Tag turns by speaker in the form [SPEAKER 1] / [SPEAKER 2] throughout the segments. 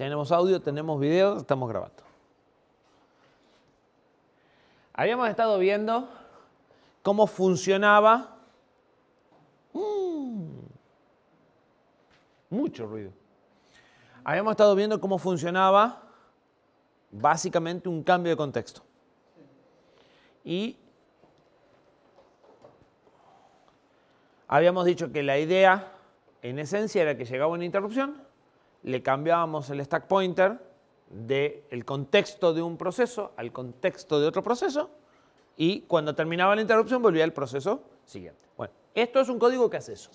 [SPEAKER 1] Tenemos audio, tenemos video, estamos grabando. Habíamos estado viendo cómo funcionaba. Mm, mucho ruido. Habíamos estado viendo cómo funcionaba básicamente un cambio de contexto. Y habíamos dicho que la idea, en esencia, era que llegaba una interrupción le cambiábamos el stack pointer del contexto de un proceso al contexto de otro proceso y cuando terminaba la interrupción volvía al proceso siguiente. Bueno, esto es un código que hace eso.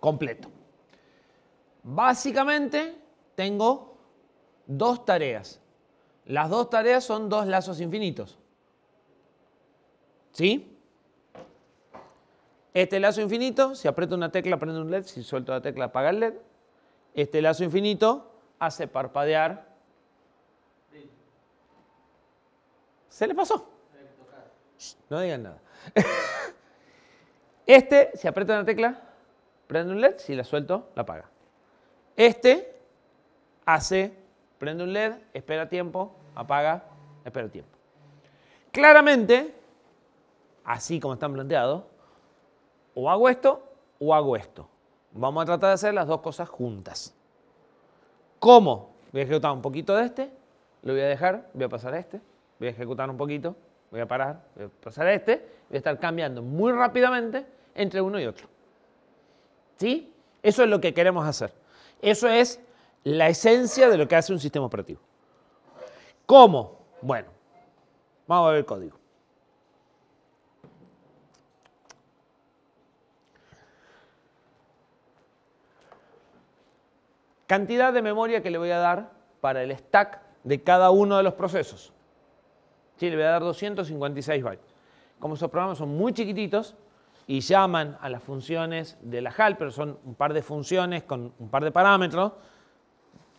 [SPEAKER 1] Completo. Básicamente tengo dos tareas. Las dos tareas son dos lazos infinitos. ¿Sí? Este lazo infinito, si aprieto una tecla prende un LED, si suelto la tecla apaga el LED este lazo infinito hace parpadear. ¿Se le pasó? no digan nada. este, si aprieto una tecla, prende un LED, si la suelto, la apaga. Este hace, prende un LED, espera tiempo, apaga, espera tiempo. Claramente, así como están planteados, o hago esto o hago esto. Vamos a tratar de hacer las dos cosas juntas. ¿Cómo? Voy a ejecutar un poquito de este, lo voy a dejar, voy a pasar a este, voy a ejecutar un poquito, voy a parar, voy a pasar a este, voy a estar cambiando muy rápidamente entre uno y otro. ¿Sí? Eso es lo que queremos hacer. Eso es la esencia de lo que hace un sistema operativo. ¿Cómo? Bueno, vamos a ver el código. Cantidad de memoria que le voy a dar para el stack de cada uno de los procesos. Sí, le voy a dar 256 bytes. Como esos programas son muy chiquititos y llaman a las funciones de la HAL, pero son un par de funciones con un par de parámetros,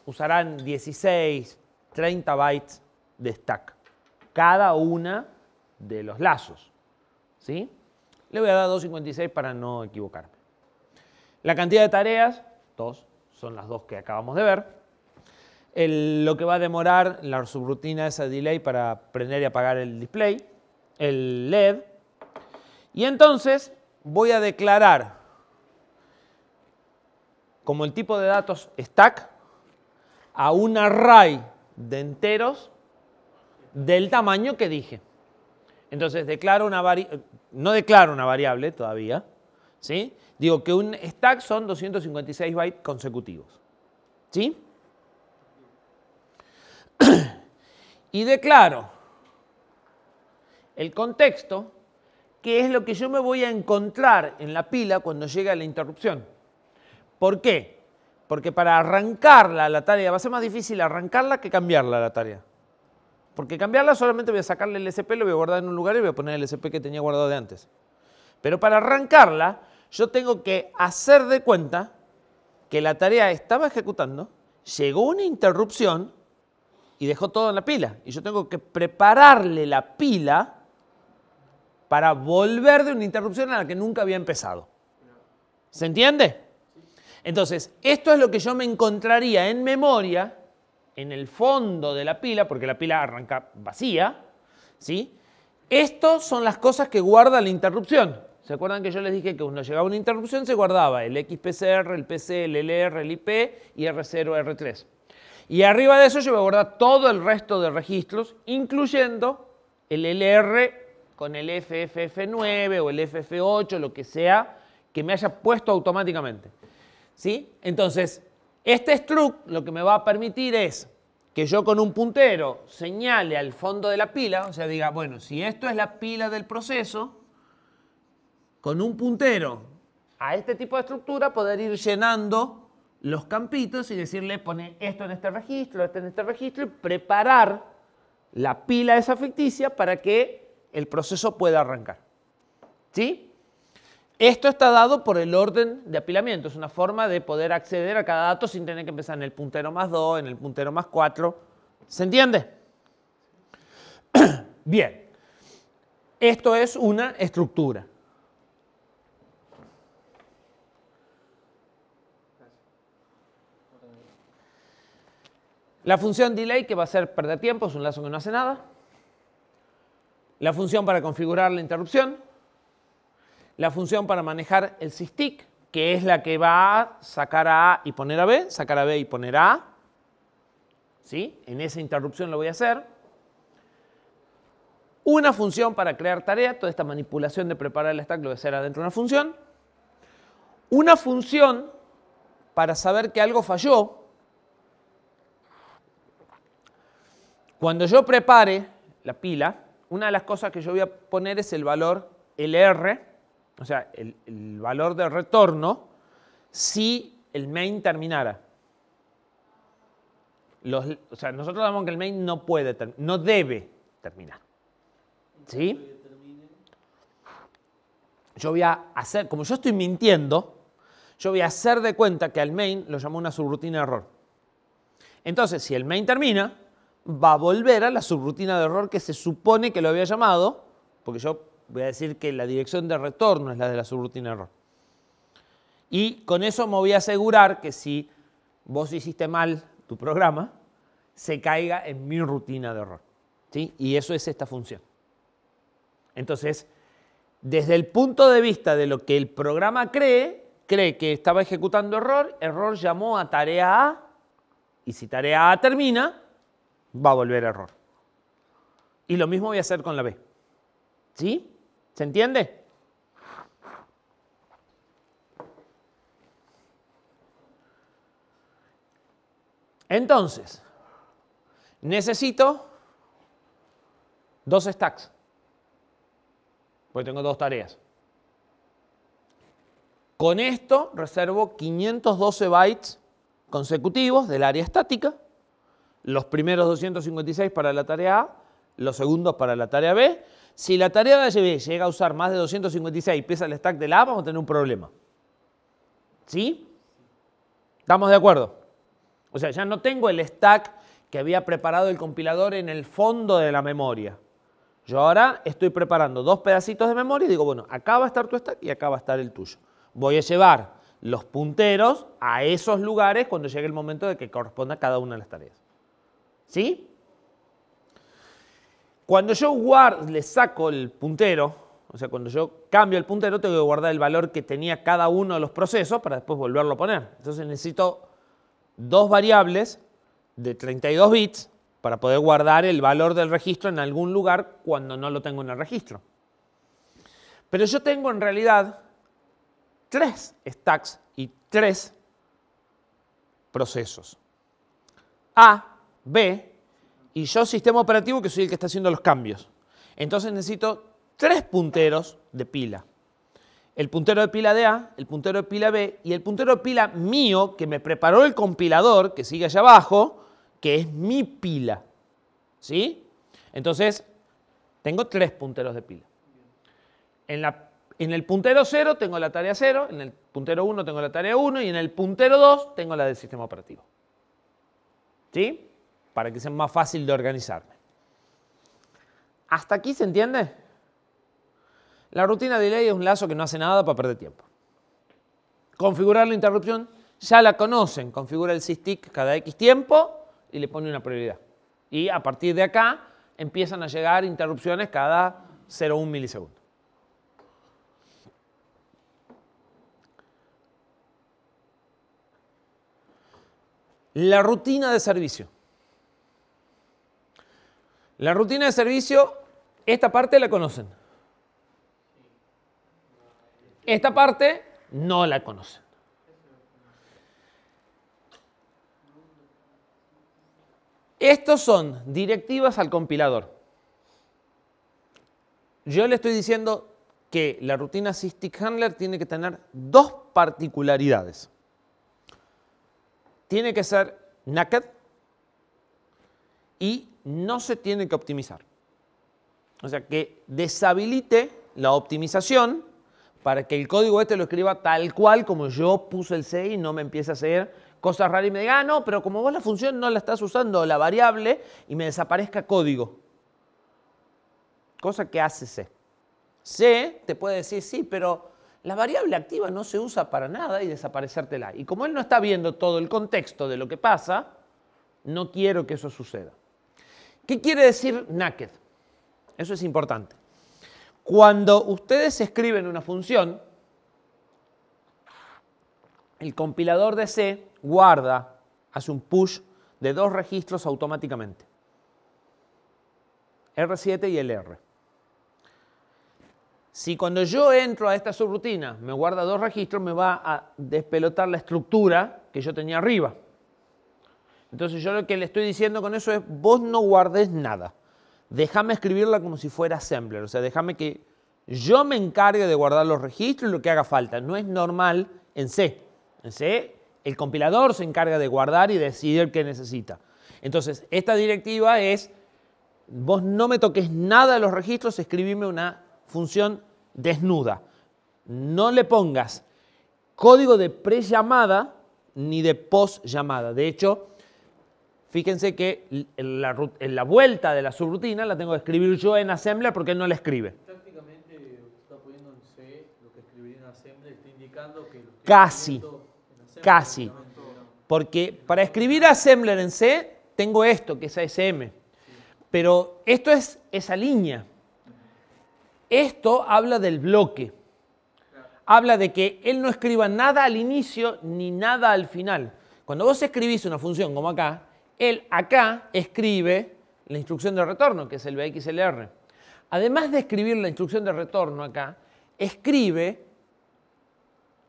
[SPEAKER 1] usarán 16, 30 bytes de stack. Cada una de los lazos. ¿Sí? Le voy a dar 256 para no equivocarme. La cantidad de tareas, 2 son las dos que acabamos de ver. lo que va a demorar la subrutina es el delay para prender y apagar el display, el LED. Y entonces voy a declarar como el tipo de datos stack a un array de enteros del tamaño que dije. Entonces declaro una no declaro una variable todavía, ¿sí? Digo que un stack son 256 bytes consecutivos. ¿Sí? Y declaro el contexto, que es lo que yo me voy a encontrar en la pila cuando llegue a la interrupción. ¿Por qué? Porque para arrancarla a la tarea va a ser más difícil arrancarla que cambiarla la tarea. Porque cambiarla solamente voy a sacarle el SP, lo voy a guardar en un lugar y voy a poner el SP que tenía guardado de antes. Pero para arrancarla yo tengo que hacer de cuenta que la tarea estaba ejecutando, llegó una interrupción y dejó todo en la pila. Y yo tengo que prepararle la pila para volver de una interrupción a la que nunca había empezado. ¿Se entiende? Entonces, esto es lo que yo me encontraría en memoria, en el fondo de la pila, porque la pila arranca vacía, ¿sí? Estas son las cosas que guarda la interrupción. ¿Se acuerdan que yo les dije que cuando llegaba una interrupción se guardaba el XPCR, el PC, el LR, el IP y R0, R3? Y arriba de eso yo voy a guardar todo el resto de registros, incluyendo el LR con el FFF9 o el FF8, lo que sea, que me haya puesto automáticamente. ¿Sí? Entonces, este struct lo que me va a permitir es que yo con un puntero señale al fondo de la pila, o sea, diga, bueno, si esto es la pila del proceso, con un puntero a este tipo de estructura poder ir llenando los campitos y decirle pone esto en este registro, esto en este registro y preparar la pila de esa ficticia para que el proceso pueda arrancar. ¿Sí? Esto está dado por el orden de apilamiento, es una forma de poder acceder a cada dato sin tener que empezar en el puntero más 2, en el puntero más 4. ¿Se entiende? Bien, esto es una estructura. La función delay, que va a ser perder tiempo, es un lazo que no hace nada. La función para configurar la interrupción. La función para manejar el SysTick, que es la que va a sacar a A y poner a B, sacar a B y poner a A. ¿Sí? En esa interrupción lo voy a hacer. Una función para crear tarea, toda esta manipulación de preparar el stack lo voy a hacer adentro de una función. Una función para saber que algo falló, Cuando yo prepare la pila, una de las cosas que yo voy a poner es el valor LR, o sea, el, valor de retorno, si el main terminara. o sea, nosotros damos que el main no puede, no debe terminar. ¿Sí? Yo voy a hacer, como yo estoy mintiendo, yo voy a hacer de cuenta que al main lo llamó una subrutina error. Entonces, si el main termina, va a volver a la subrutina de error que se supone que lo había llamado, porque yo voy a decir que la dirección de retorno es la de la subrutina de error. Y con eso me voy a asegurar que si vos hiciste mal tu programa, se caiga en mi rutina de error. ¿sí? Y eso es esta función. Entonces, desde el punto de vista de lo que el programa cree, cree que estaba ejecutando error, error llamó a tarea A, y si tarea A termina, va a volver error. Y lo mismo voy a hacer con la B. ¿Sí? ¿Se entiende? Entonces, necesito dos stacks. Porque tengo dos tareas. Con esto reservo 512 bytes consecutivos del área estática los primeros 256 para la tarea A, los segundos para la tarea B. Si la tarea B llega a usar más de 256 y pesa el stack de la A, vamos a tener un problema. ¿Sí? ¿Estamos de acuerdo? O sea, ya no tengo el stack que había preparado el compilador en el fondo de la memoria. Yo ahora estoy preparando dos pedacitos de memoria y digo, bueno, acá va a estar tu stack y acá va a estar el tuyo. Voy a llevar los punteros a esos lugares cuando llegue el momento de que corresponda cada una de las tareas. ¿Sí? Cuando yo guardo, le saco el puntero, o sea, cuando yo cambio el puntero, tengo que guardar el valor que tenía cada uno de los procesos para después volverlo a poner. Entonces necesito dos variables de 32 bits para poder guardar el valor del registro en algún lugar cuando no lo tengo en el registro. Pero yo tengo en realidad tres stacks y tres procesos. A B y yo sistema operativo que soy el que está haciendo los cambios. Entonces necesito tres punteros de pila. El puntero de pila de A, el puntero de pila B y el puntero de pila mío que me preparó el compilador que sigue allá abajo, que es mi pila. ¿Sí? Entonces, tengo tres punteros de pila. En, en el puntero 0 tengo la tarea 0, en el puntero 1 tengo la tarea 1 y en el puntero 2 tengo la del sistema operativo. ¿Sí? para que sea más fácil de organizar. ¿Hasta aquí se entiende? La rutina delay es un lazo que no hace nada para perder tiempo. Configurar la interrupción, ya la conocen. Configura el SysTick cada X tiempo y le pone una prioridad. Y a partir de acá empiezan a llegar interrupciones cada 0,1 milisegundo. La rutina de servicio. La rutina de servicio, esta parte la conocen. Esta parte no la conocen. Estos son directivas al compilador. Yo le estoy diciendo que la rutina Systic Handler tiene que tener dos particularidades. Tiene que ser naked y no se tiene que optimizar. O sea, que deshabilite la optimización para que el código este lo escriba tal cual como yo puse el C y no me empiece a hacer cosas raras y me diga, ah, no, pero como vos la función no la estás usando, la variable, y me desaparezca código. Cosa que hace C. C te puede decir, sí, pero la variable activa no se usa para nada y desaparecértela. Y como él no está viendo todo el contexto de lo que pasa, no quiero que eso suceda. ¿Qué quiere decir naked? Eso es importante. Cuando ustedes escriben una función, el compilador de C guarda, hace un push de dos registros automáticamente. R7 y LR. Si cuando yo entro a esta subrutina me guarda dos registros, me va a despelotar la estructura que yo tenía arriba. Entonces yo lo que le estoy diciendo con eso es, vos no guardes nada. Déjame escribirla como si fuera Assembler, o sea, déjame que yo me encargue de guardar los registros y lo que haga falta. No es normal en C. En C, el compilador se encarga de guardar y decidir qué necesita. Entonces, esta directiva es, vos no me toques nada de los registros, escribime una función desnuda. No le pongas código de pre-llamada ni de post-llamada. De hecho, Fíjense que en la, vuelta de la subrutina la tengo que escribir yo en Assembler porque él no la escribe.
[SPEAKER 2] Prácticamente eh, está poniendo en C lo que escribiría en
[SPEAKER 1] Assembler, está indicando que... casi, casi. porque para escribir Assembler en C tengo esto, que es ASM. Pero esto es esa línea. Esto habla del bloque. Habla de que él no escriba nada al inicio ni nada al final. Cuando vos escribís una función como acá, él acá escribe la instrucción de retorno, que es el BXLR. Además de escribir la instrucción de retorno acá, escribe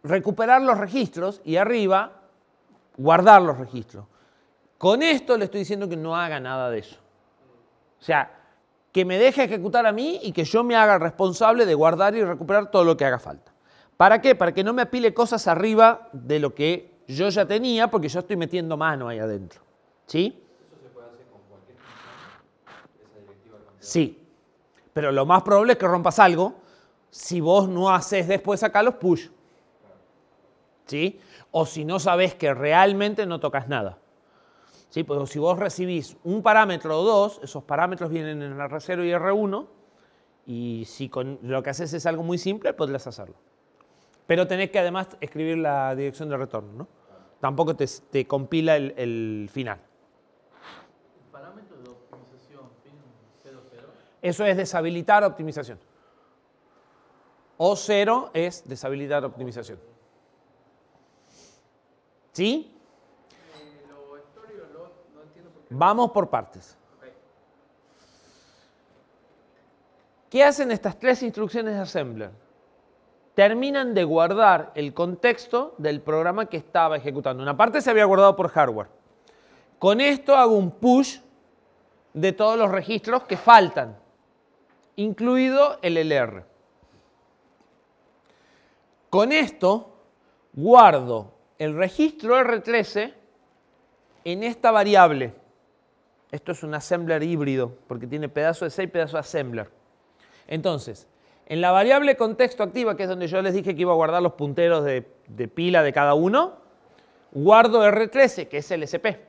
[SPEAKER 1] recuperar los registros y arriba guardar los registros. Con esto le estoy diciendo que no haga nada de eso. O sea, que me deje ejecutar a mí y que yo me haga responsable de guardar y recuperar todo lo que haga falta. ¿Para qué? Para que no me apile cosas arriba de lo que yo ya tenía, porque yo estoy metiendo mano ahí adentro. ¿Sí? Sí, pero lo más probable es que rompas algo si vos no haces después acá los push. ¿Sí? O si no sabes que realmente no tocas nada. ¿Sí? Pues si vos recibís un parámetro o dos, esos parámetros vienen en R0 y R1, y si con lo que haces es algo muy simple, podrías hacerlo. Pero tenés que además escribir la dirección de retorno, ¿no? Tampoco te, compila el final. Eso es deshabilitar optimización. o cero es deshabilitar optimización. ¿Sí? Eh, Vamos por partes. ¿Qué hacen estas tres instrucciones de Assembler? Terminan de guardar el contexto del programa que estaba ejecutando. Una parte se había guardado por hardware. Con esto hago un push de todos los registros que faltan incluido el LR. Con esto guardo el registro R13 en esta variable. Esto es un assembler híbrido, porque tiene pedazo de C y pedazo de assembler. Entonces, en la variable contexto activa, que es donde yo les dije que iba a guardar los punteros de, de pila de cada uno, guardo R13, que es el SP.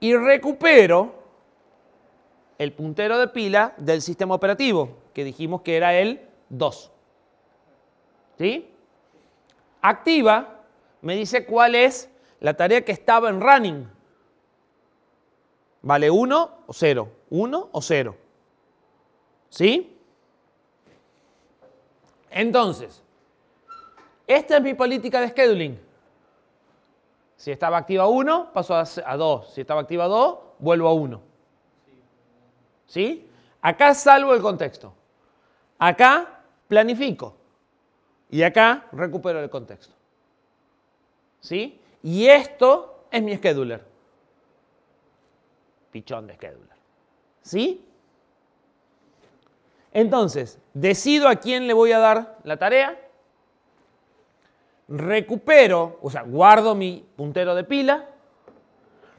[SPEAKER 1] Y recupero el puntero de pila del sistema operativo, que dijimos que era el 2. ¿Sí? Activa me dice cuál es la tarea que estaba en running. ¿Vale 1 o 0? 1 o 0. ¿Sí? Entonces, esta es mi política de scheduling. Si estaba activa 1, paso a 2. Si estaba activa 2, vuelvo a 1. ¿sí? Acá salvo el contexto. Acá planifico. Y acá recupero el contexto. ¿Sí? Y esto es mi scheduler. Pichón de scheduler. ¿Sí? Entonces, decido a quién le voy a dar la tarea. Recupero, o sea, guardo mi puntero de pila.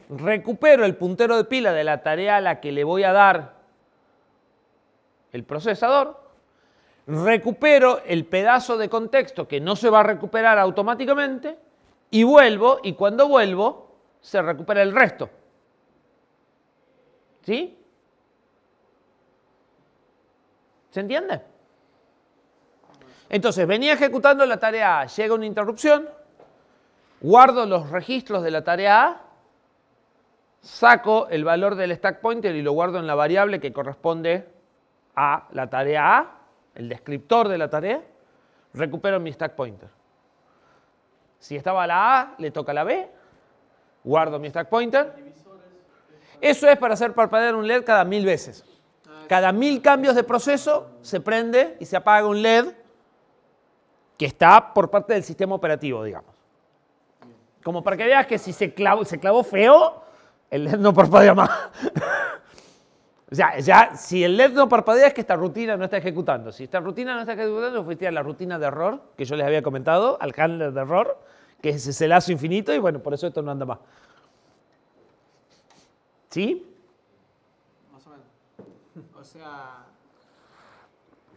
[SPEAKER 1] Recupero el puntero de pila de la tarea a la que le voy a dar el procesador, recupero el pedazo de contexto que no se va a recuperar automáticamente y vuelvo y cuando vuelvo se recupera el resto. ¿Sí? ¿Se entiende? Entonces, venía ejecutando la tarea A, llega una interrupción, guardo los registros de la tarea A, saco el valor del stack pointer y lo guardo en la variable que corresponde a la tarea A, el descriptor de la tarea, recupero mi stack pointer. Si estaba la A, le toca la B, guardo mi stack pointer. Eso es para hacer parpadear un LED cada mil veces. Cada mil cambios de proceso se prende y se apaga un LED que está por parte del sistema operativo, digamos. Como para que veas que si se clavó, se clavó feo, el LED no parpadea más. O sea, ya, si el LED no parpadea es que esta rutina no está ejecutando. Si esta rutina no está ejecutando, fuiste a la rutina de error que yo les había comentado, al handler de error, que es ese lazo infinito y bueno, por eso esto no anda más. ¿Sí?
[SPEAKER 3] Más o menos. O sea,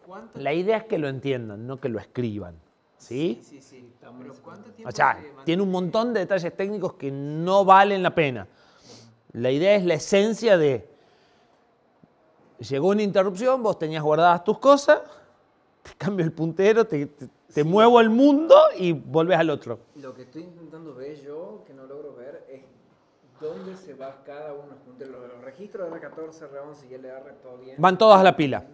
[SPEAKER 3] ¿cuánto? La
[SPEAKER 1] idea es que lo entiendan, no que lo escriban. ¿Sí?
[SPEAKER 3] Sí, sí, sí. tiene un
[SPEAKER 1] montón de detalles técnicos que no valen la pena. La idea es la esencia de llegó una interrupción, vos tenías guardadas tus cosas, te cambio el puntero, te, muevo el mundo y volvés al otro.
[SPEAKER 3] Lo que estoy intentando ver yo, que no logro ver, es dónde se va cada uno de los Los, registros de R14, R11 y LR, todo bien. Van todas a la pila.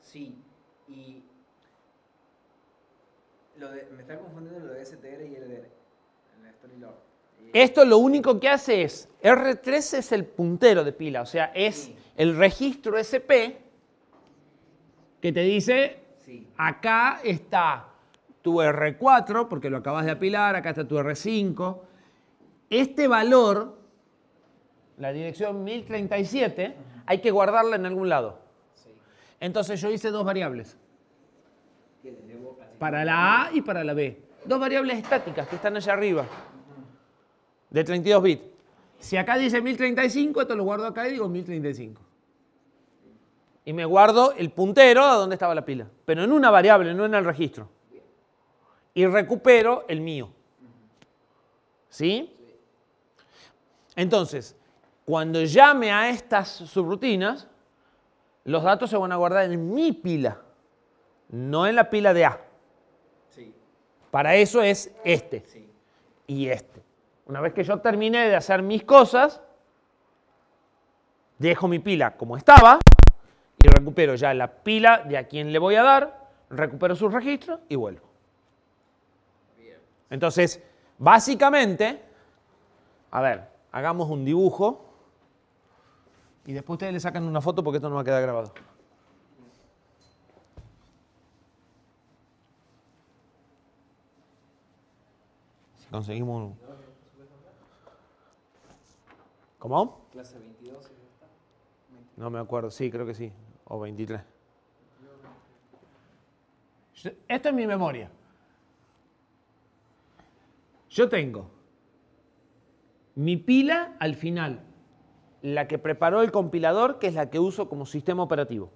[SPEAKER 3] Sí. Y me está confundiendo lo de STR y LDR. El Story Log.
[SPEAKER 1] Esto lo único que hace es, R3 es el puntero de pila, o sea, es el registro SP que te dice, acá está tu R4, porque lo acabas de apilar, acá está tu R5. Este valor, la dirección 1037, hay que guardarla en algún lado. Entonces yo hice dos variables. Para la A y para la B. Dos variables estáticas que están allá arriba de 32 bits. Si acá dice 1035, esto lo guardo acá y digo 1035. Y me guardo el puntero a donde estaba la pila, pero en una variable, no en el registro. Y recupero el mío. ¿Sí? Entonces, cuando llame a estas subrutinas, los datos se van a guardar en mi pila, no en la pila de A. Para eso es este y este. Una vez que yo terminé de hacer mis cosas, dejo mi pila como estaba y recupero ya la pila de a quien le voy a dar, recupero su registro y vuelvo. Entonces, básicamente, a ver, hagamos un dibujo y después ustedes le sacan una foto porque esto no va a quedar grabado. conseguimos ¿Cómo?
[SPEAKER 3] Clase 22.
[SPEAKER 1] No me acuerdo, sí, creo que sí, o 23. Esto es mi memoria. Yo tengo mi pila al final, la que preparó el compilador, que es la que uso como sistema operativo,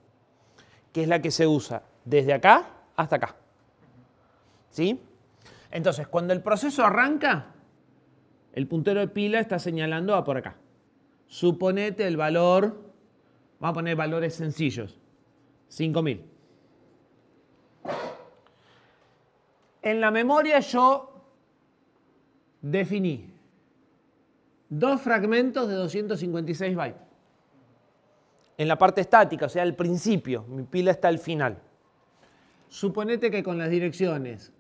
[SPEAKER 1] que es la que se usa desde acá hasta acá. ¿Sí? Entonces, cuando el proceso arranca, el puntero de pila está señalando a por acá. Suponete el valor, vamos a poner valores sencillos, 5000. En la memoria yo definí dos fragmentos de 256 bytes. En la parte estática, o sea, al principio, mi pila está al final. Suponete que con las direcciones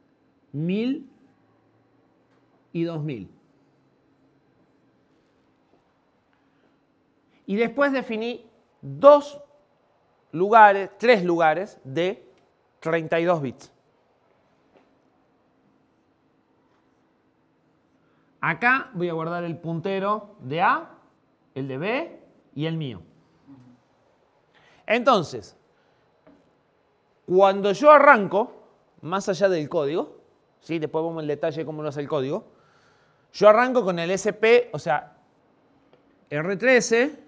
[SPEAKER 1] 1000 y 2000. Y después definí dos lugares, tres lugares de 32 bits. Acá voy a guardar el puntero de A, el de B y el mío. Entonces, cuando yo arranco, más allá del código, ¿sí? después vemos el detalle de cómo lo hace el código, yo arranco con el SP, o sea, R13,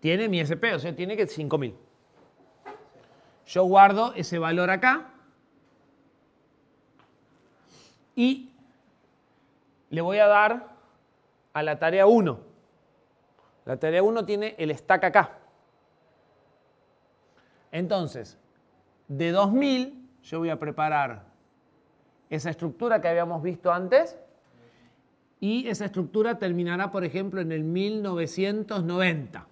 [SPEAKER 1] tiene mi SP, o sea, tiene que 5000. Yo guardo ese valor acá y le voy a dar a la tarea 1. La tarea 1 tiene el stack acá. Entonces, de 2000 yo voy a preparar esa estructura que habíamos visto antes y esa estructura terminará, por ejemplo, en el 1990.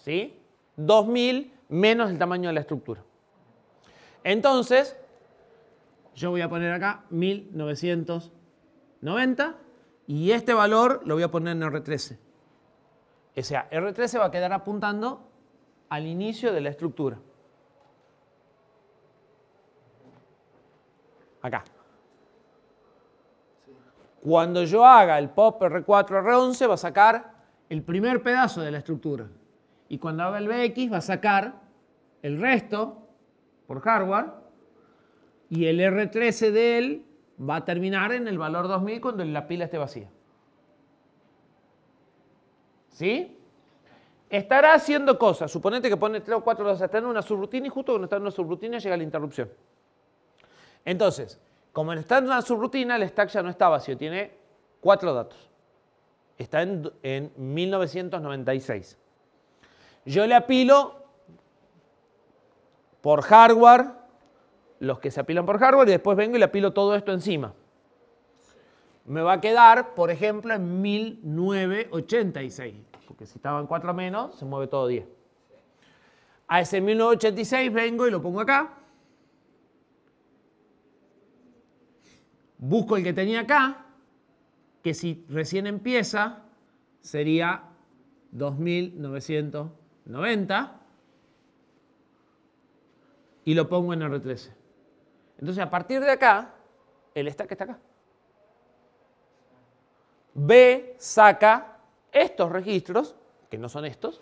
[SPEAKER 1] ¿sí? 2000 menos el tamaño de la estructura. Entonces, yo voy a poner acá 1990 y este valor lo voy a poner en R13. O sea, R13 va a quedar apuntando al inicio de la estructura. Acá. Cuando yo haga el pop R4, R11, va a sacar el primer pedazo de la estructura y cuando haga el BX va a sacar el resto por hardware y el R13 de él va a terminar en el valor 2000 cuando la pila esté vacía. ¿Sí? Estará haciendo cosas. Suponete que pone 3 o 4 datos, está en una subrutina y justo cuando está en una subrutina llega la interrupción. Entonces, como está en una subrutina, el stack ya no está vacío, tiene 4 datos. Está en 1996. Yo le apilo por hardware, los que se apilan por hardware, y después vengo y le apilo todo esto encima. Me va a quedar, por ejemplo, en 1986, porque si estaba en 4 menos, se mueve todo 10. A ese 1986 vengo y lo pongo acá. Busco el que tenía acá, que si recién empieza, sería 2900. 90 y lo pongo en R13. Entonces, a partir de acá, el stack está acá. B saca estos registros, que no son estos,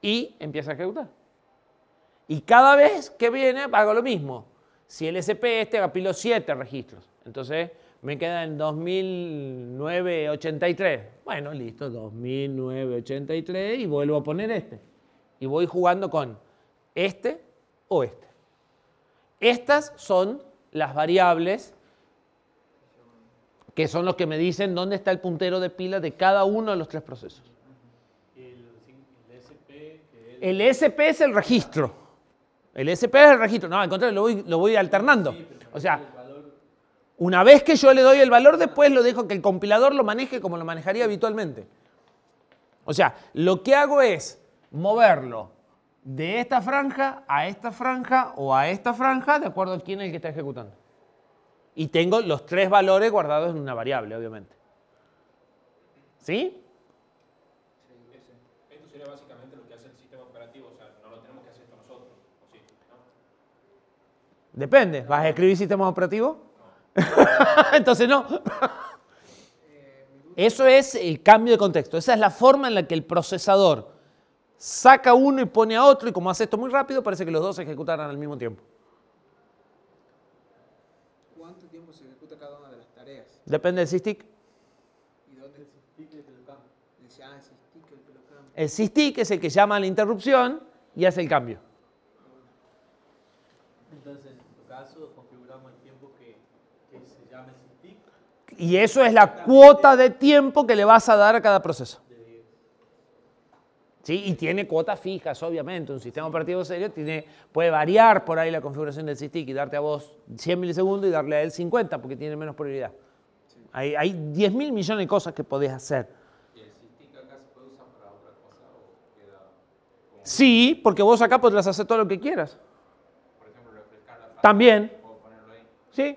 [SPEAKER 1] y empieza a ejecutar. Y cada vez que viene, hago lo mismo. Si el SP este pilo 7 registros. Entonces, me queda 2009-83 Bueno, listo, 2009-83 y vuelvo a poner este. Y voy jugando con este o este. Estas son las variables que son los que me dicen dónde está el puntero de pila de cada uno de los tres procesos. El SP es el registro. El SP es el registro. No, al contrario, voy, lo voy alternando. O sea, una vez que yo le doy el valor, después lo dejo que el compilador lo maneje como lo manejaría habitualmente. O sea, lo que hago es moverlo de esta franja a esta franja o a esta franja de acuerdo a quién es el que está ejecutando. Y tengo los tres valores guardados en una variable, obviamente. ¿Sí?
[SPEAKER 2] Esto sería básicamente lo que hace el sistema operativo, o sea, no lo tenemos que hacer nosotros.
[SPEAKER 1] Depende, ¿vas a escribir sistemas operativos? Entonces no. Eso es el cambio de contexto. Esa es la forma en la que el procesador saca uno y pone a otro y como hace esto muy rápido, parece que los dos se ejecutarán al mismo tiempo.
[SPEAKER 3] ¿Cuánto tiempo se ejecuta cada una de las tareas?
[SPEAKER 1] Depende del SysTick.
[SPEAKER 3] ¿Y dónde el SysTick el que lo ah, El SysTick
[SPEAKER 1] es el que llama a la interrupción y hace el cambio. Y eso es la cuota de tiempo que le vas a dar a cada proceso. ¿Sí? Y tiene cuotas fijas, obviamente. Un sistema operativo serio tiene, puede variar por ahí la configuración del SysTick y darte a vos 100 milisegundos y darle a él 50 porque tiene menos prioridad. Hay, 10 mil millones de cosas que podés hacer. ¿Y el acá se puede usar para otra cosa? O queda Sí, porque vos acá podrás hacer todo lo que quieras. Por ejemplo, También. Puedo ponerlo ahí. Sí.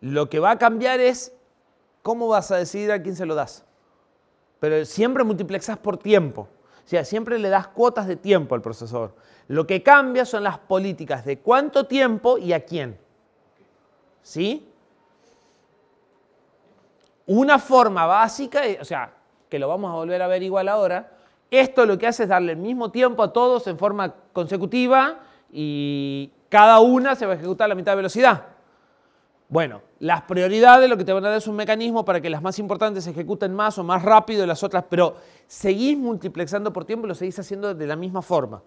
[SPEAKER 1] Lo que va a cambiar es cómo vas a decidir a quién se lo das. Pero siempre multiplexas por tiempo. O sea, siempre le das cuotas de tiempo al procesador. Lo que cambia son las políticas de cuánto tiempo y a quién. ¿Sí? Una forma básica, eh, o sea, que lo vamos a volver a ver igual ahora, esto lo que hace es darle el mismo tiempo a todos en forma consecutiva y cada una se va a ejecutar a la mitad de velocidad. Bueno, las prioridades lo que te van a dar es un mecanismo para que las más importantes se ejecuten más o más rápido y las otras, pero seguís multiplexando por tiempo y lo seguís haciendo de la misma forma.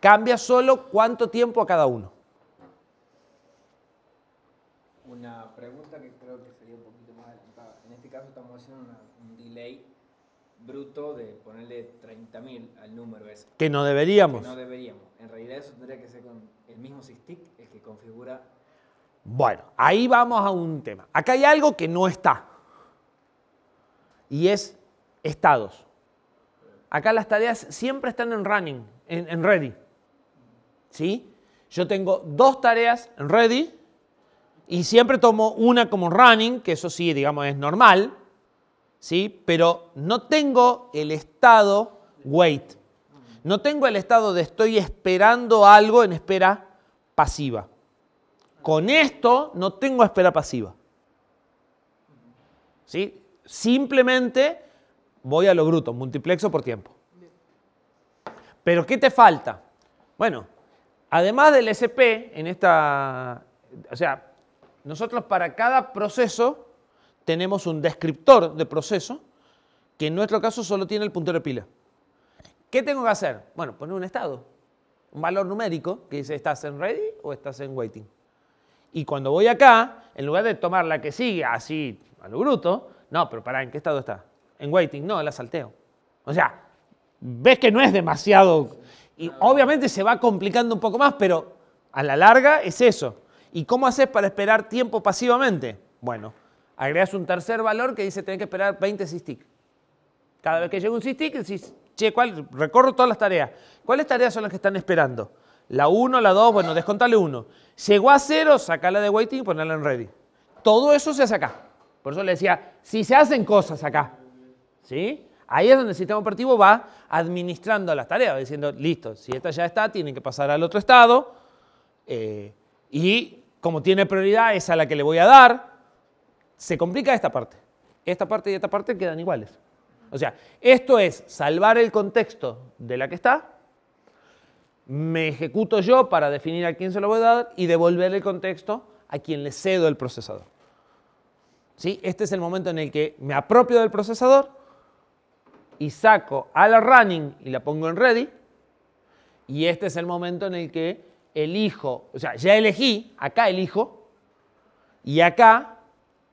[SPEAKER 1] Cambia solo cuánto tiempo a cada uno.
[SPEAKER 3] Una pregunta que creo que sería un poquito más adelantada. En este caso estamos haciendo un delay bruto de ponerle 30.000 al número ese. Que no deberíamos. Que no deberíamos. En realidad eso tendría que ser con el mismo SysTick, el que configura
[SPEAKER 1] bueno, ahí vamos a un tema. Acá hay algo que no está. Y es estados. Acá las tareas siempre están en running, en, ready. ¿Sí? Yo tengo dos tareas en ready y siempre tomo una como running, que eso sí, digamos, es normal. ¿Sí? Pero no tengo el estado wait. No tengo el estado de estoy esperando algo en espera pasiva. Con esto no tengo espera pasiva. ¿Sí? Simplemente voy a lo bruto, multiplexo por tiempo. Pero ¿qué te falta? Bueno, además del SP, en esta, o sea, nosotros para cada proceso tenemos un descriptor de proceso que en nuestro caso solo tiene el puntero de pila. ¿Qué tengo que hacer? Bueno, poner un estado, un valor numérico que dice estás en ready o estás en waiting. Y cuando voy acá, en lugar de tomar la que sigue así a lo bruto, no, pero pará, ¿en qué estado está? En waiting, no, la salteo. O sea, ves que no es demasiado... Y obviamente se va complicando un poco más, pero a la larga es eso. ¿Y cómo haces para esperar tiempo pasivamente? Bueno, agregas un tercer valor que dice tenés que esperar 20 SysTick. Cada vez que llega un SysTick decís, che, ¿cuál? recorro todas las tareas. ¿Cuáles tareas son las que están esperando? La 1, la 2, bueno, descontale 1. Llegó a 0, sacala de waiting y ponerla en ready. Todo eso se hace acá. Por eso le decía, si se hacen cosas acá, ¿sí? Ahí es donde el sistema operativo va administrando las tareas, diciendo, listo, si esta ya está, tiene que pasar al otro estado. Eh, y como tiene prioridad, es a la que le voy a dar. Se complica esta parte. Esta parte y esta parte quedan iguales. O sea, esto es salvar el contexto de la que está me ejecuto yo para definir a quién se lo voy a dar y devolver el contexto a quien le cedo el procesador. ¿Sí? Este es el momento en el que me apropio del procesador y saco a la running y la pongo en ready. Y este es el momento en el que elijo, o sea, ya elegí, acá elijo, y acá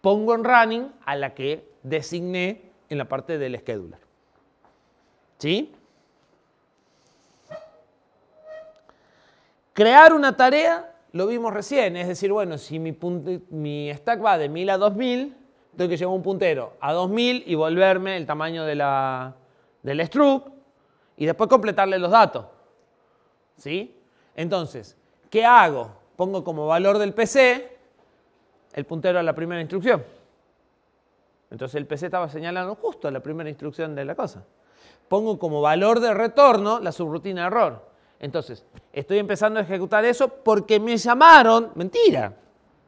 [SPEAKER 1] pongo en running a la que designé en la parte del scheduler. ¿Sí? Crear una tarea, lo vimos recién, es decir, bueno, si mi, stack va de 1000 a 2000, tengo que llevar un puntero a 2000 y volverme el tamaño de la, del struct y después completarle los datos. ¿Sí? Entonces, ¿qué hago? Pongo como valor del PC el puntero a la primera instrucción. Entonces el PC estaba señalando justo a la primera instrucción de la cosa. Pongo como valor de retorno la subrutina error. Entonces, estoy empezando a ejecutar eso porque me llamaron, mentira,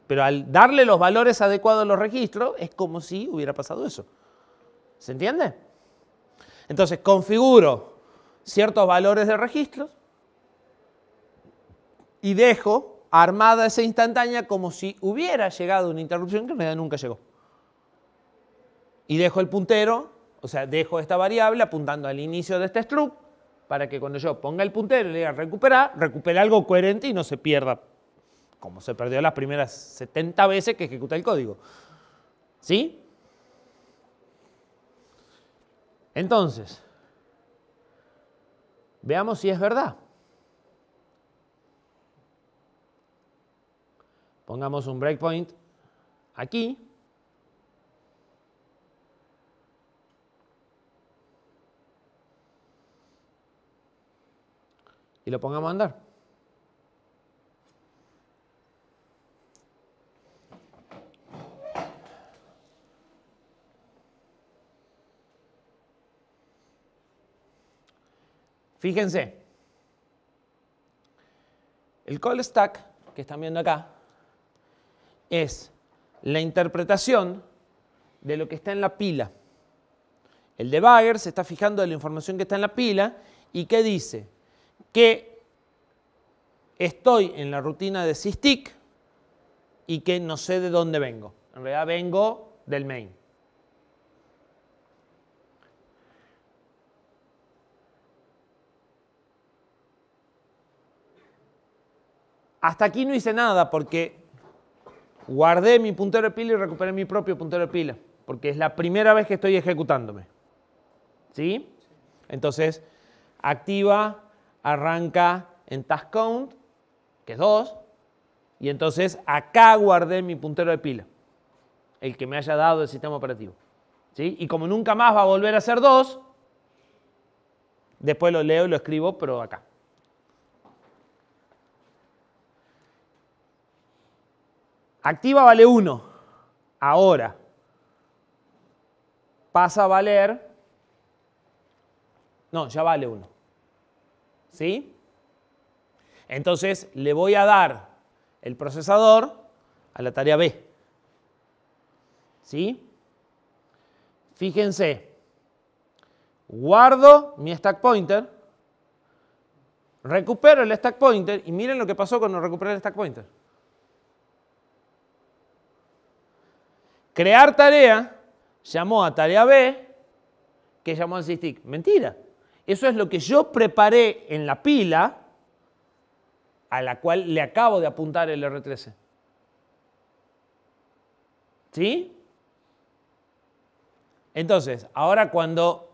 [SPEAKER 1] pero al darle los valores adecuados a los registros, es como si hubiera pasado eso. ¿Se entiende? Entonces, configuro ciertos valores de registros y dejo armada esa instantánea como si hubiera llegado una interrupción que en realidad nunca llegó. Y dejo el puntero, o sea, dejo esta variable apuntando al inicio de este struct para que cuando yo ponga el puntero y le diga recuperar, recupere algo coherente y no se pierda, como se perdió las primeras 70 veces que ejecuta el código. ¿Sí? Entonces, veamos si es verdad. Pongamos un breakpoint aquí. y lo pongamos a andar. Fíjense, el call stack que están viendo acá es la interpretación de lo que está en la pila. El debugger se está fijando en la información que está en la pila y qué dice que estoy en la rutina de SysTick y que no sé de dónde vengo. En realidad vengo del main. Hasta aquí no hice nada porque guardé mi puntero de pila y recuperé mi propio puntero de pila, porque es la primera vez que estoy ejecutándome. ¿Sí? Entonces, activa arranca en task count, que es 2, y entonces acá guardé mi puntero de pila, el que me haya dado el sistema operativo. ¿Sí? Y como nunca más va a volver a ser 2, después lo leo y lo escribo, pero acá. Activa vale 1. Ahora pasa a valer. No, ya vale 1. ¿sí? Entonces le voy a dar el procesador a la tarea B. ¿Sí? Fíjense, guardo mi stack pointer, recupero el stack pointer y miren lo que pasó cuando recuperé el stack pointer. Crear tarea llamó a tarea B que llamó al SysTick. Mentira. Eso es lo que yo preparé en la pila a la cual le acabo de apuntar el R13. ¿Sí? Entonces, ahora cuando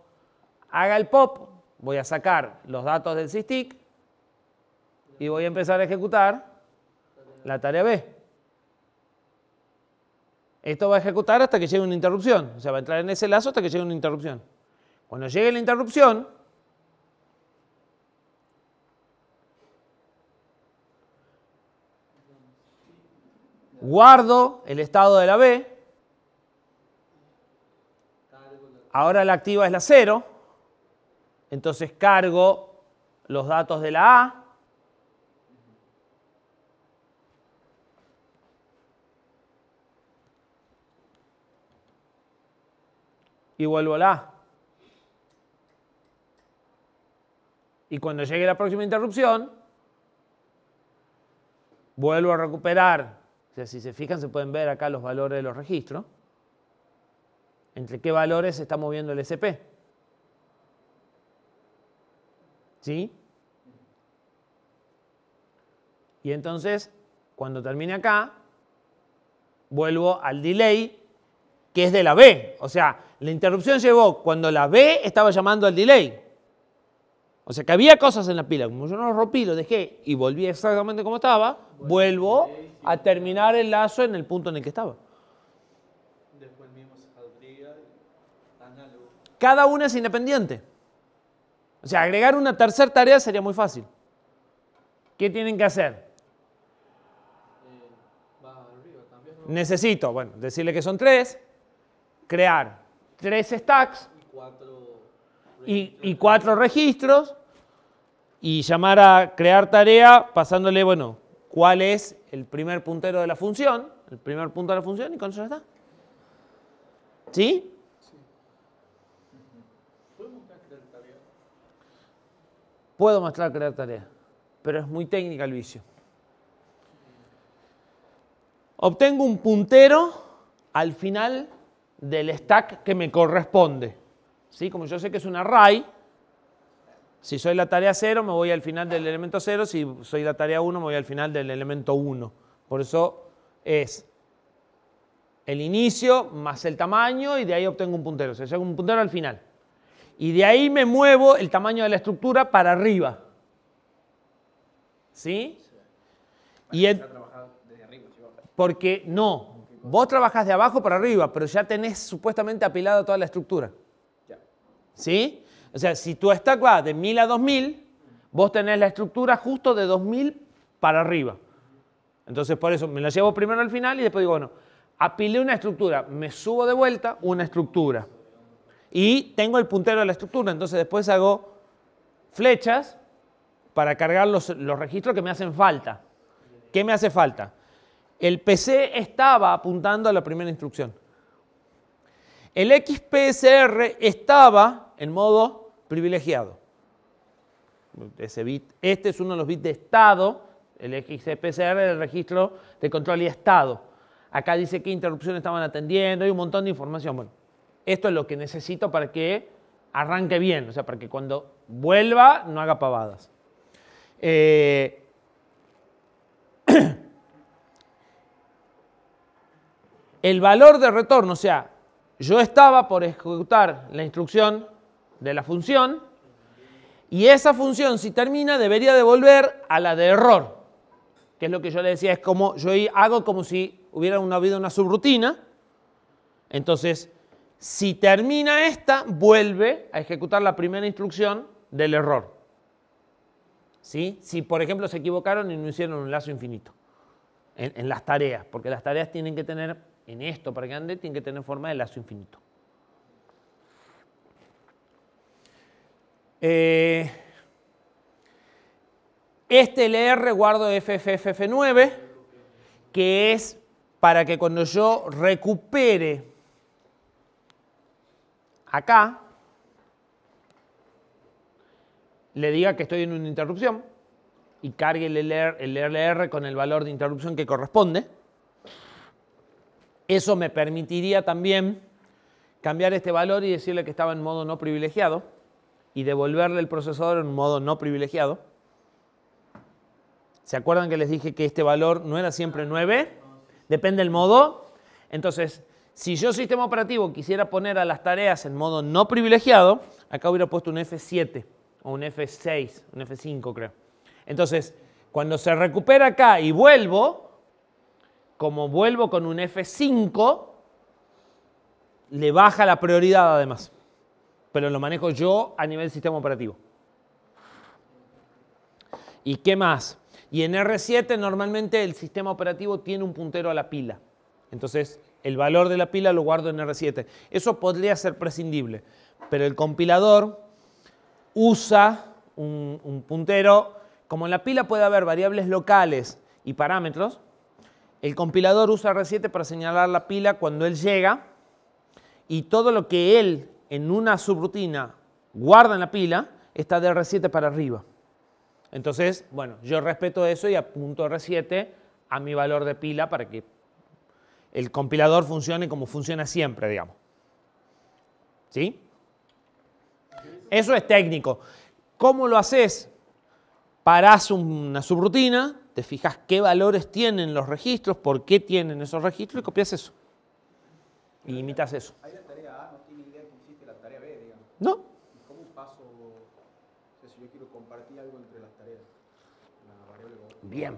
[SPEAKER 1] haga el pop, voy a sacar los datos del SysTick y voy a empezar a ejecutar la tarea B. Esto va a ejecutar hasta que llegue una interrupción. O sea, va a entrar en ese lazo hasta que llegue una interrupción. Cuando llegue la interrupción, guardo el estado de la B, ahora la activa es la 0, entonces cargo los datos de la A, y vuelvo a la A. Y cuando llegue la próxima interrupción, vuelvo a recuperar o sea, si se fijan, se pueden ver acá los valores de los registros. ¿Entre qué valores se está moviendo el SP? ¿Sí? Y entonces, cuando termine acá, vuelvo al delay, que es de la B. O sea, la interrupción llegó cuando la B estaba llamando al delay. O sea que había cosas en la pila, como yo no lo rompí, lo dejé y volví exactamente como estaba, vuelvo a terminar el lazo en el punto en el que estaba. Cada una es independiente. O sea, agregar una tercera tarea sería muy fácil. ¿Qué tienen que hacer? Eh, Necesito, bueno, decirle que son tres, crear tres stacks y cuatro registros y llamar a crear tarea pasándole, bueno, cuál es el primer puntero de la función, el primer punto de la función y con eso ya está. ¿Sí?
[SPEAKER 2] sí. puedo mostrar crear tarea?
[SPEAKER 1] Puedo mostrar crear tarea, pero es muy técnica el vicio. Obtengo un puntero al final del stack que me corresponde. ¿Sí? Como yo sé que es un array, si soy la tarea 0, me voy al final del elemento 0. Si soy la tarea 1, me voy al final del elemento 1. Por eso es el inicio más el tamaño y de ahí obtengo un puntero. O sea, un puntero al final. Y de ahí me muevo el tamaño de la estructura para arriba. ¿Sí? Y porque no, vos trabajás de abajo para arriba, pero ya tenés supuestamente apilada toda la estructura. ¿Sí? O sea, si tú stack va de 1000 a 2000, vos tenés la estructura justo de 2000 para arriba. Entonces, por eso me la llevo primero al final y después digo, bueno, apilé una estructura, me subo de vuelta una estructura. Y tengo el puntero de la estructura, entonces después hago flechas para cargar los, los registros que me hacen falta. ¿Qué me hace falta? El PC estaba apuntando a la primera instrucción. El XPSR estaba en modo privilegiado. Ese bit, este es uno de los bits de estado, el XPCR, el registro de control y estado. Acá dice qué interrupciones estaban atendiendo, hay un montón de información. Bueno, esto es lo que necesito para que arranque bien, o sea, para que cuando vuelva no haga pavadas. Eh, el valor de retorno, o sea, yo estaba por ejecutar la instrucción de la función y esa función si termina debería devolver a la de error, que es lo que yo le decía, es como yo hago como si hubiera una, habido una subrutina, entonces si termina esta, vuelve a ejecutar la primera instrucción del error. ¿Sí? Si por ejemplo se equivocaron y no hicieron un lazo infinito en, en las tareas, porque las tareas tienen que tener, en esto para que ande, tienen que tener forma de lazo infinito. Eh, este LR guardo ffff 9 que es para que cuando yo recupere acá, le diga que estoy en una interrupción y cargue el el LR con el valor de interrupción que corresponde. Eso me permitiría también cambiar este valor y decirle que estaba en modo no privilegiado y devolverle el procesador en un modo no privilegiado. ¿Se acuerdan que les dije que este valor no era siempre 9? Depende del modo. Entonces, si yo sistema operativo quisiera poner a las tareas en modo no privilegiado, acá hubiera puesto un F7 o un F6, un F5 creo. Entonces, cuando se recupera acá y vuelvo, como vuelvo con un F5, le baja la prioridad además pero lo manejo yo a nivel sistema operativo. ¿Y qué más? Y en R7 normalmente el sistema operativo tiene un puntero a la pila. Entonces, el valor de la pila lo guardo en R7. Eso podría ser prescindible, pero el compilador usa un, un puntero. Como en la pila puede haber variables locales y parámetros, el compilador usa R7 para señalar la pila cuando él llega y todo lo que él en una subrutina guarda en la pila, está de R7 para arriba. Entonces, bueno, yo respeto eso y apunto R7 a mi valor de pila para que el compilador funcione como funciona siempre, digamos. ¿Sí? Eso es técnico. ¿Cómo lo haces? Parás una subrutina, te fijas qué valores tienen los registros, por qué tienen esos registros y copias eso. Y imitas eso.
[SPEAKER 2] No. ¿Cómo paso, si yo quiero compartir algo entre las tareas, una variable global? Bien,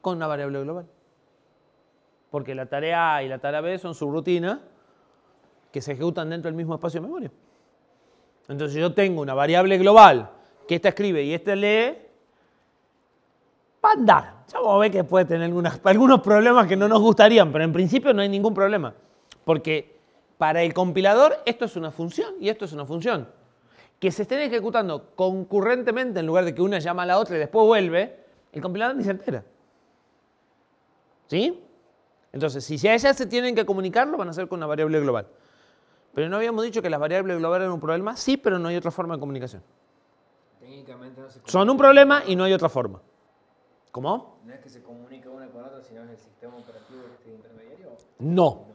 [SPEAKER 1] con una variable global. Porque la tarea A y la tarea B son subrutinas que se ejecutan dentro del mismo espacio de memoria. Entonces yo tengo una variable global que esta escribe y esta lee, va a andar. Ya vos ves que puede tener algunos problemas que no nos gustarían, pero en principio no hay ningún problema. Porque para el compilador esto es una función y esto es una función. Que se estén ejecutando concurrentemente en lugar de que una llama a la otra y después vuelve, el compilador ni se entera. ¿Sí? Entonces, si ellas se tienen que comunicar, lo van a hacer con una variable global. Pero no habíamos dicho que las variables globales eran un problema, sí, pero no hay otra forma de comunicación.
[SPEAKER 3] Técnicamente no se Son un problema
[SPEAKER 1] y no hay otra forma. ¿Cómo?
[SPEAKER 3] No es que se comunica una con otra, sino es el sistema operativo que este intermediario.
[SPEAKER 1] No.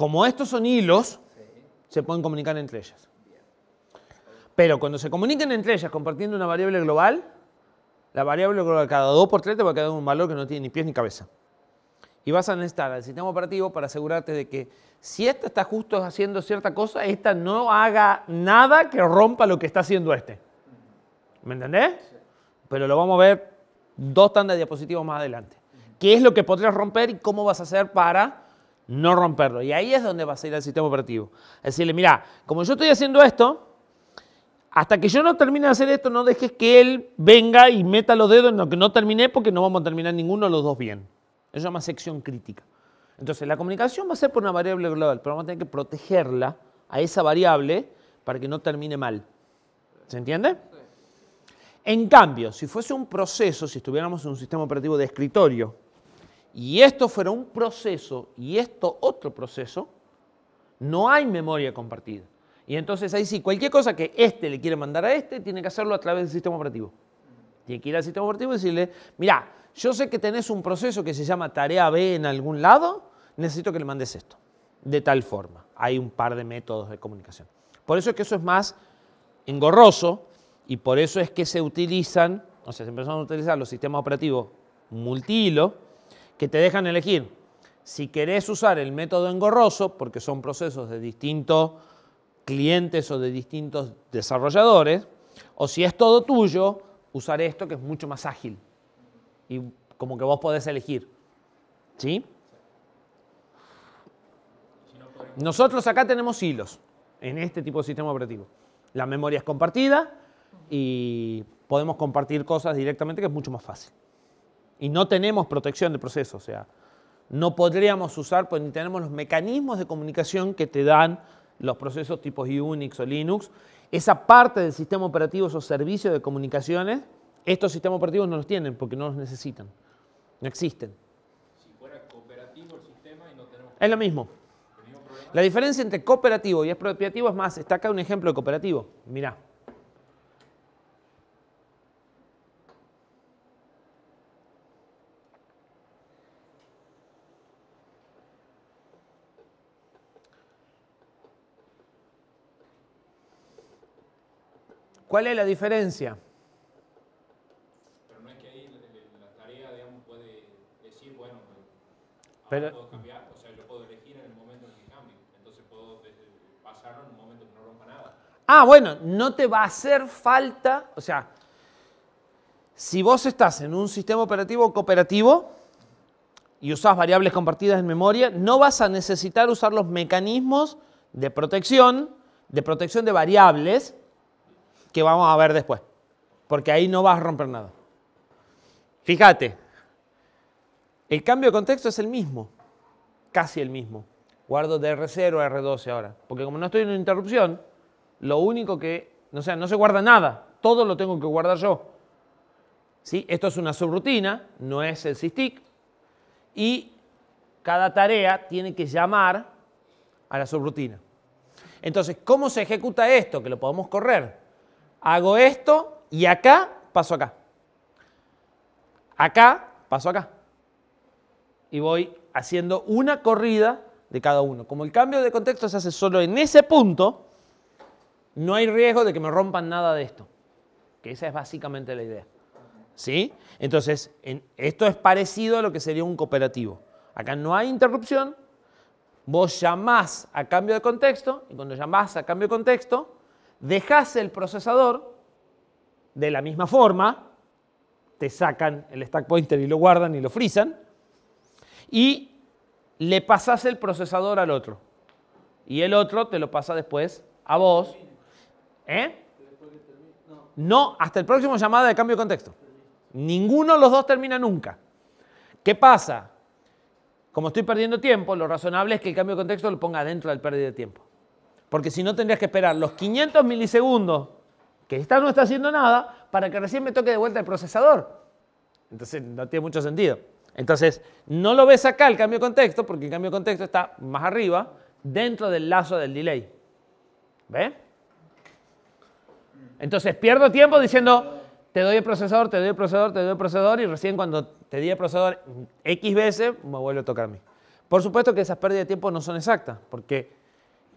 [SPEAKER 1] Como estos son hilos, se pueden comunicar entre ellas. Pero cuando se comuniquen entre ellas compartiendo una variable global, la variable global cada 2 por 3 te va a quedar un valor que no tiene ni pies ni cabeza. Y vas a necesitar el sistema operativo para asegurarte de que si esta está justo haciendo cierta cosa, esta no haga nada que rompa lo que está haciendo este. ¿Me entendés? Pero lo vamos a ver dos tandas de diapositivos más adelante. ¿Qué es lo que podrías romper y cómo vas a hacer para no romperlo. Y ahí es donde va a ir al sistema operativo. Decirle, mira, como yo estoy haciendo esto, hasta que yo no termine de hacer esto, no dejes que él venga y meta los dedos en lo que no termine porque no vamos a terminar ninguno de los dos bien. Eso se llama sección crítica. Entonces, la comunicación va a ser por una variable global, pero vamos a tener que protegerla a esa variable para que no termine mal. ¿Se entiende? En cambio, si fuese un proceso, si estuviéramos en un sistema operativo de escritorio, y esto fuera un proceso y esto otro proceso, no hay memoria compartida. Y entonces ahí sí, cualquier cosa que este le quiere mandar a este, tiene que hacerlo a través del sistema operativo. Tiene que ir al sistema operativo y decirle, mira, yo sé que tenés un proceso que se llama tarea B en algún lado, necesito que le mandes esto. De tal forma, hay un par de métodos de comunicación. Por eso es que eso es más engorroso y por eso es que se utilizan, o sea, se empezaron a utilizar los sistemas operativos multihilo, que te dejan elegir si querés usar el método engorroso, porque son procesos de distintos clientes o de distintos desarrolladores, o si es todo tuyo, usar esto que es mucho más ágil y como que vos podés elegir. ¿Sí? Nosotros acá tenemos hilos en este tipo de sistema operativo. La memoria es compartida y podemos compartir cosas directamente que es mucho más fácil. Y no tenemos protección de procesos, o sea, no podríamos usar, pues ni tenemos los mecanismos de comunicación que te dan los procesos tipo Unix o Linux. Esa parte del sistema operativo, esos servicios de comunicaciones, estos sistemas operativos no los tienen porque no los necesitan, no existen.
[SPEAKER 2] Si fuera cooperativo el sistema y no tenemos...
[SPEAKER 1] Es lo mismo. La diferencia entre cooperativo y expropiativo es más, está acá un ejemplo de cooperativo. Mirá. ¿Cuál es la diferencia?
[SPEAKER 2] Pero no es que ahí la, tarea, digamos, puede decir, bueno, pero, puedo cambiar, o sea, yo puedo elegir en el momento en que cambie, entonces puedo pasarlo
[SPEAKER 1] en un momento en que no rompa nada. Ah, bueno, no te va a hacer falta, o sea, si vos estás en un sistema operativo cooperativo y usás variables compartidas en memoria, no vas a necesitar usar los mecanismos de protección, de protección de variables, que vamos a ver después, porque ahí no vas a romper nada. Fíjate, el cambio de contexto es el mismo, casi el mismo. Guardo de R0 a R12 ahora, porque como no estoy en una interrupción, lo único que, o sea, no se guarda nada, todo lo tengo que guardar yo. ¿Sí? Esto es una subrutina, no es el SysTick, y cada tarea tiene que llamar a la subrutina. Entonces, ¿cómo se ejecuta esto? Que lo podemos correr hago esto y acá paso acá. Acá paso acá. Y voy haciendo una corrida de cada uno. Como el cambio de contexto se hace solo en ese punto, no hay riesgo de que me rompan nada de esto. Que esa es básicamente la idea. ¿Sí? Entonces, esto es parecido a lo que sería un cooperativo. Acá no hay interrupción. Vos llamás a cambio de contexto y cuando llamás a cambio de contexto, dejase el procesador, de la misma forma, te sacan el stack pointer y lo guardan y lo frisan, y le pasas el procesador al otro. Y el otro te lo pasa después a vos. ¿Eh? No, hasta el próximo llamada de cambio de contexto. Ninguno de los dos termina nunca. ¿Qué pasa? Como estoy perdiendo tiempo, lo razonable es que el cambio de contexto lo ponga dentro del pérdida de tiempo. Porque si no tendrías que esperar los 500 milisegundos que esta no está haciendo nada para que recién me toque de vuelta el procesador. Entonces no tiene mucho sentido. Entonces no lo ves acá el cambio de contexto porque el cambio de contexto está más arriba dentro del lazo del delay. ¿Ves? Entonces pierdo tiempo diciendo, te doy el procesador, te doy el procesador, te doy el procesador y recién cuando te di el procesador X veces me vuelve a tocar a mí. Por supuesto que esas pérdidas de tiempo no son exactas porque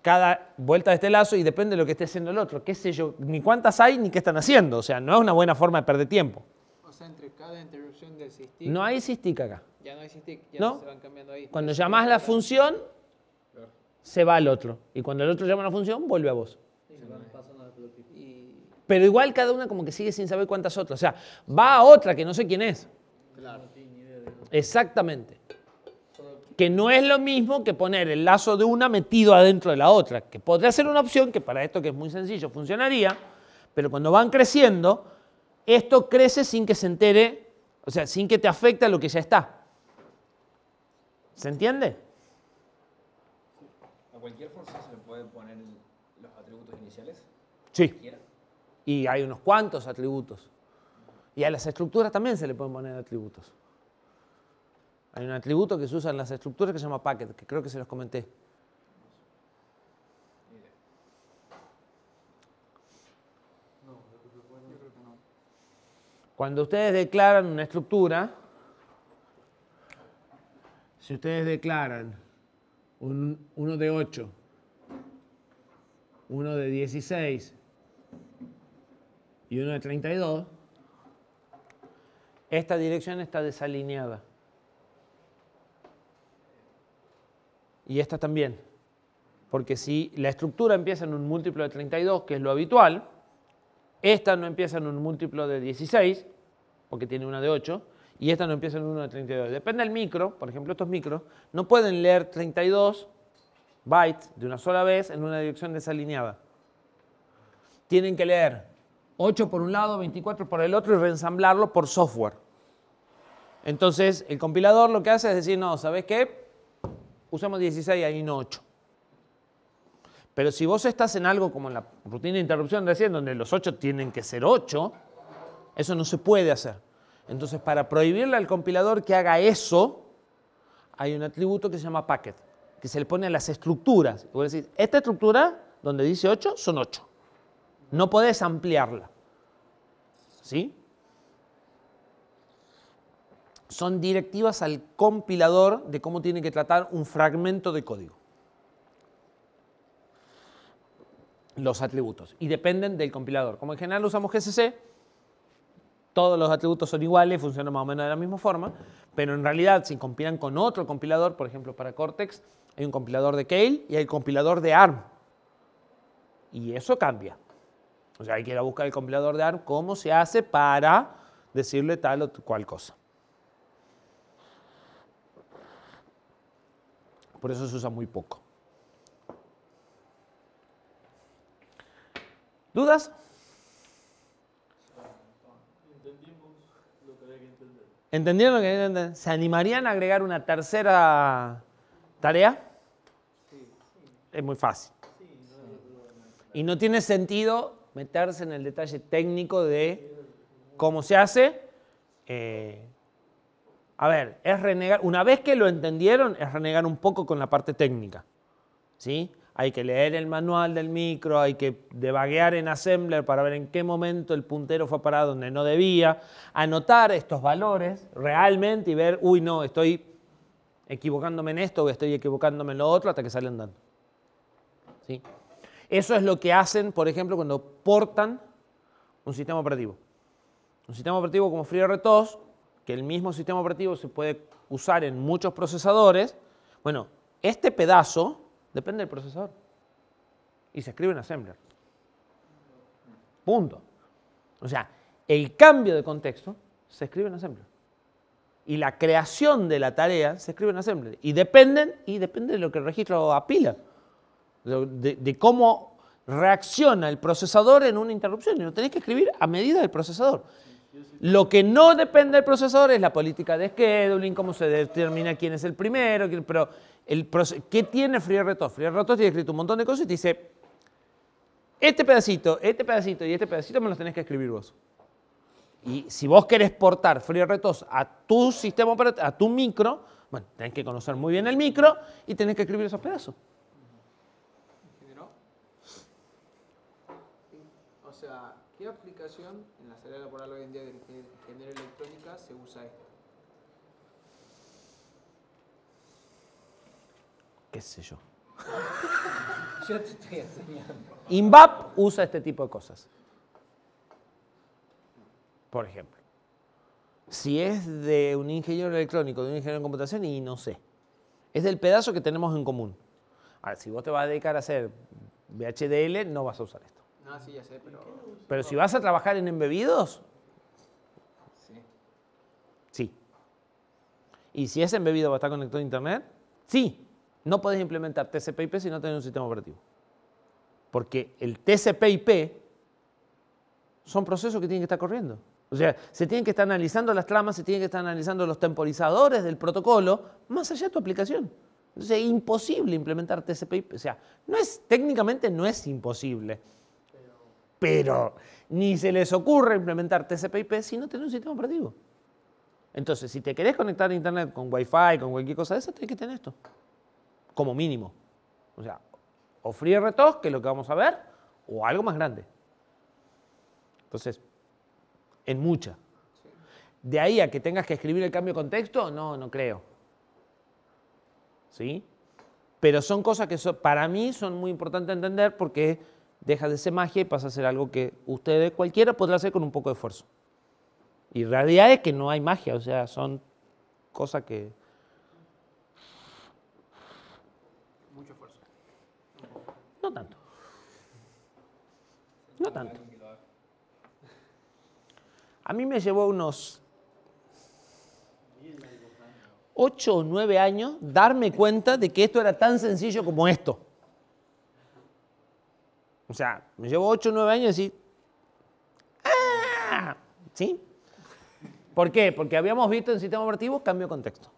[SPEAKER 1] cada vuelta de este lazo y depende de lo que esté haciendo el otro. Qué sé yo, ni cuántas hay ni qué están haciendo. O sea, no es una buena forma de perder tiempo.
[SPEAKER 3] O sea, entre cada interrupción del No hay SISTIC acá. Ya no hay SISTIC. ya se van cambiando ahí. Cuando llamás la función,
[SPEAKER 1] se va al otro. Y cuando el otro llama a la función, vuelve a vos. Pero igual cada una como que sigue sin saber cuántas otras. O sea, va a otra que no sé quién es. Claro. Exactamente no es lo mismo que poner el lazo de una metido adentro de la otra, que podría ser una opción que para esto que es muy sencillo funcionaría, pero cuando van creciendo, esto crece sin que se entere, o sea, sin que te afecte a lo que ya está. ¿Se entiende?
[SPEAKER 3] ¿A cualquier fuerza se le pueden poner los atributos iniciales?
[SPEAKER 1] Sí. Y hay unos cuantos atributos. Y a las estructuras también se le pueden poner atributos. Hay un atributo que se usa en las estructuras que se llama packet, que creo que se los comenté. Cuando ustedes declaran una estructura, si ustedes declaran uno de 8, uno de 16 y uno de 32, esta dirección está desalineada. y esta también. Porque si la estructura empieza en un múltiplo de 32, que es lo habitual, esta no empieza en un múltiplo de 16, porque tiene una de 8, y esta no empieza en uno de 32. Depende del micro, por ejemplo, estos micros no pueden leer 32 bytes de una sola vez en una dirección desalineada. Tienen que leer 8 por un lado, 24 por el otro y reensamblarlo por software. Entonces, el compilador lo que hace es decir, no, ¿sabes qué? usamos 16, ahí no 8. Pero si vos estás en algo como en la rutina de interrupción de 100, donde los 8 tienen que ser 8, eso no se puede hacer. Entonces, para prohibirle al compilador que haga eso, hay un atributo que se llama packet, que se le pone a las estructuras. Y vos decís, esta estructura donde dice 8 son 8. No podés ampliarla. ¿Sí? son directivas al compilador de cómo tiene que tratar un fragmento de código. Los atributos. Y dependen del compilador. Como en general usamos GCC, todos los atributos son iguales, funcionan más o menos de la misma forma, pero en realidad si compilan con otro compilador, por ejemplo para Cortex, hay un compilador de Kale y hay un compilador de ARM. Y eso cambia. O sea, hay que ir a buscar el compilador de ARM, cómo se hace para decirle tal o cual cosa. Por eso se usa muy poco. ¿Dudas?
[SPEAKER 2] Entendimos que
[SPEAKER 1] ¿Entendieron lo que que entender? ¿Se animarían a agregar una tercera tarea? Sí. Es muy fácil. y no tiene sentido meterse en el detalle técnico de cómo se hace. Eh, a ver, es renegar, una vez que lo entendieron, es renegar un poco con la parte técnica. ¿Sí? Hay que leer el manual del micro, hay que debaguear en Assembler para ver en qué momento el puntero fue parado donde no debía, anotar estos valores realmente y ver, uy, no, estoy equivocándome en esto o estoy equivocándome en lo otro hasta que salen dando. ¿Sí? Eso es lo que hacen, por ejemplo, cuando portan un sistema operativo. Un sistema operativo como FreeRTOS que el mismo sistema operativo se puede usar en muchos procesadores, bueno, este pedazo depende del procesador. Y se escribe en Assembler. Punto. O sea, el cambio de contexto se escribe en Assembler. Y la creación de la tarea se escribe en Assembler. Y dependen, y depende de lo que registra registro apila. De, cómo reacciona el procesador en una interrupción. Y lo tenés que escribir a medida del procesador. Lo que no depende del procesador es la política de scheduling, cómo se determina quién es el primero, pero el ¿qué tiene FreeRTOS? Retos? Retos tiene escrito un montón de cosas y dice, este pedacito, este pedacito y este pedacito me los tenés que escribir vos. Y si vos querés portar FreeRTOS Retos a tu sistema, a tu micro, bueno, tenés que conocer muy bien el micro y tenés que escribir esos pedazos.
[SPEAKER 3] O sea, ¿qué
[SPEAKER 2] aplicación la laboral hoy en día de ingeniería electrónica se usa esto.
[SPEAKER 1] ¿Qué sé yo?
[SPEAKER 3] yo te estoy enseñando. INVAP
[SPEAKER 1] usa este tipo de cosas. Por ejemplo. Si es de un ingeniero electrónico, de un ingeniero en computación, y no sé. Es del pedazo que tenemos en común. Ahora, si vos te vas a dedicar a hacer VHDL, no vas a usar esto.
[SPEAKER 3] No, sí, ya sé, pero... Pero
[SPEAKER 1] si vas a trabajar en embebidos... Sí. Sí. Y si ese embebido va a estar conectado a internet, sí. No puedes implementar TCP/IP si no tienes un sistema operativo. Porque el TCP/IP son procesos que tienen que estar corriendo. O sea, se tienen que estar analizando las tramas, se tienen que estar analizando los temporizadores del protocolo, más allá de tu aplicación. Entonces es imposible implementar TCP/IP. O sea, no es, técnicamente no es imposible pero ni se les ocurre implementar TCP/IP si no tenés un sistema operativo. Entonces, si te querés conectar a Internet con Wi-Fi, con cualquier cosa de esa, tenés que tener esto, como mínimo. O sea, o FreeRTOS, que es lo que vamos a ver, o algo más grande. Entonces, en mucha. De ahí a que tengas que escribir el cambio de contexto, no, no creo. ¿Sí? Pero son cosas que para mí son muy importantes entender porque deja de ser magia y pasa a ser algo que ustedes, cualquiera, podrá hacer con un poco de esfuerzo. Y realidad es que no hay magia, o sea, son cosas que...
[SPEAKER 2] Mucho esfuerzo. No tanto. No tanto.
[SPEAKER 1] A mí me llevó unos 8 o 9 años darme cuenta de que esto era tan sencillo como esto. O sea, me llevo 8 o 9 años y... ¡Ah! ¿Sí? ¿Por qué? Porque habíamos visto en sistemas operativos cambio de contexto.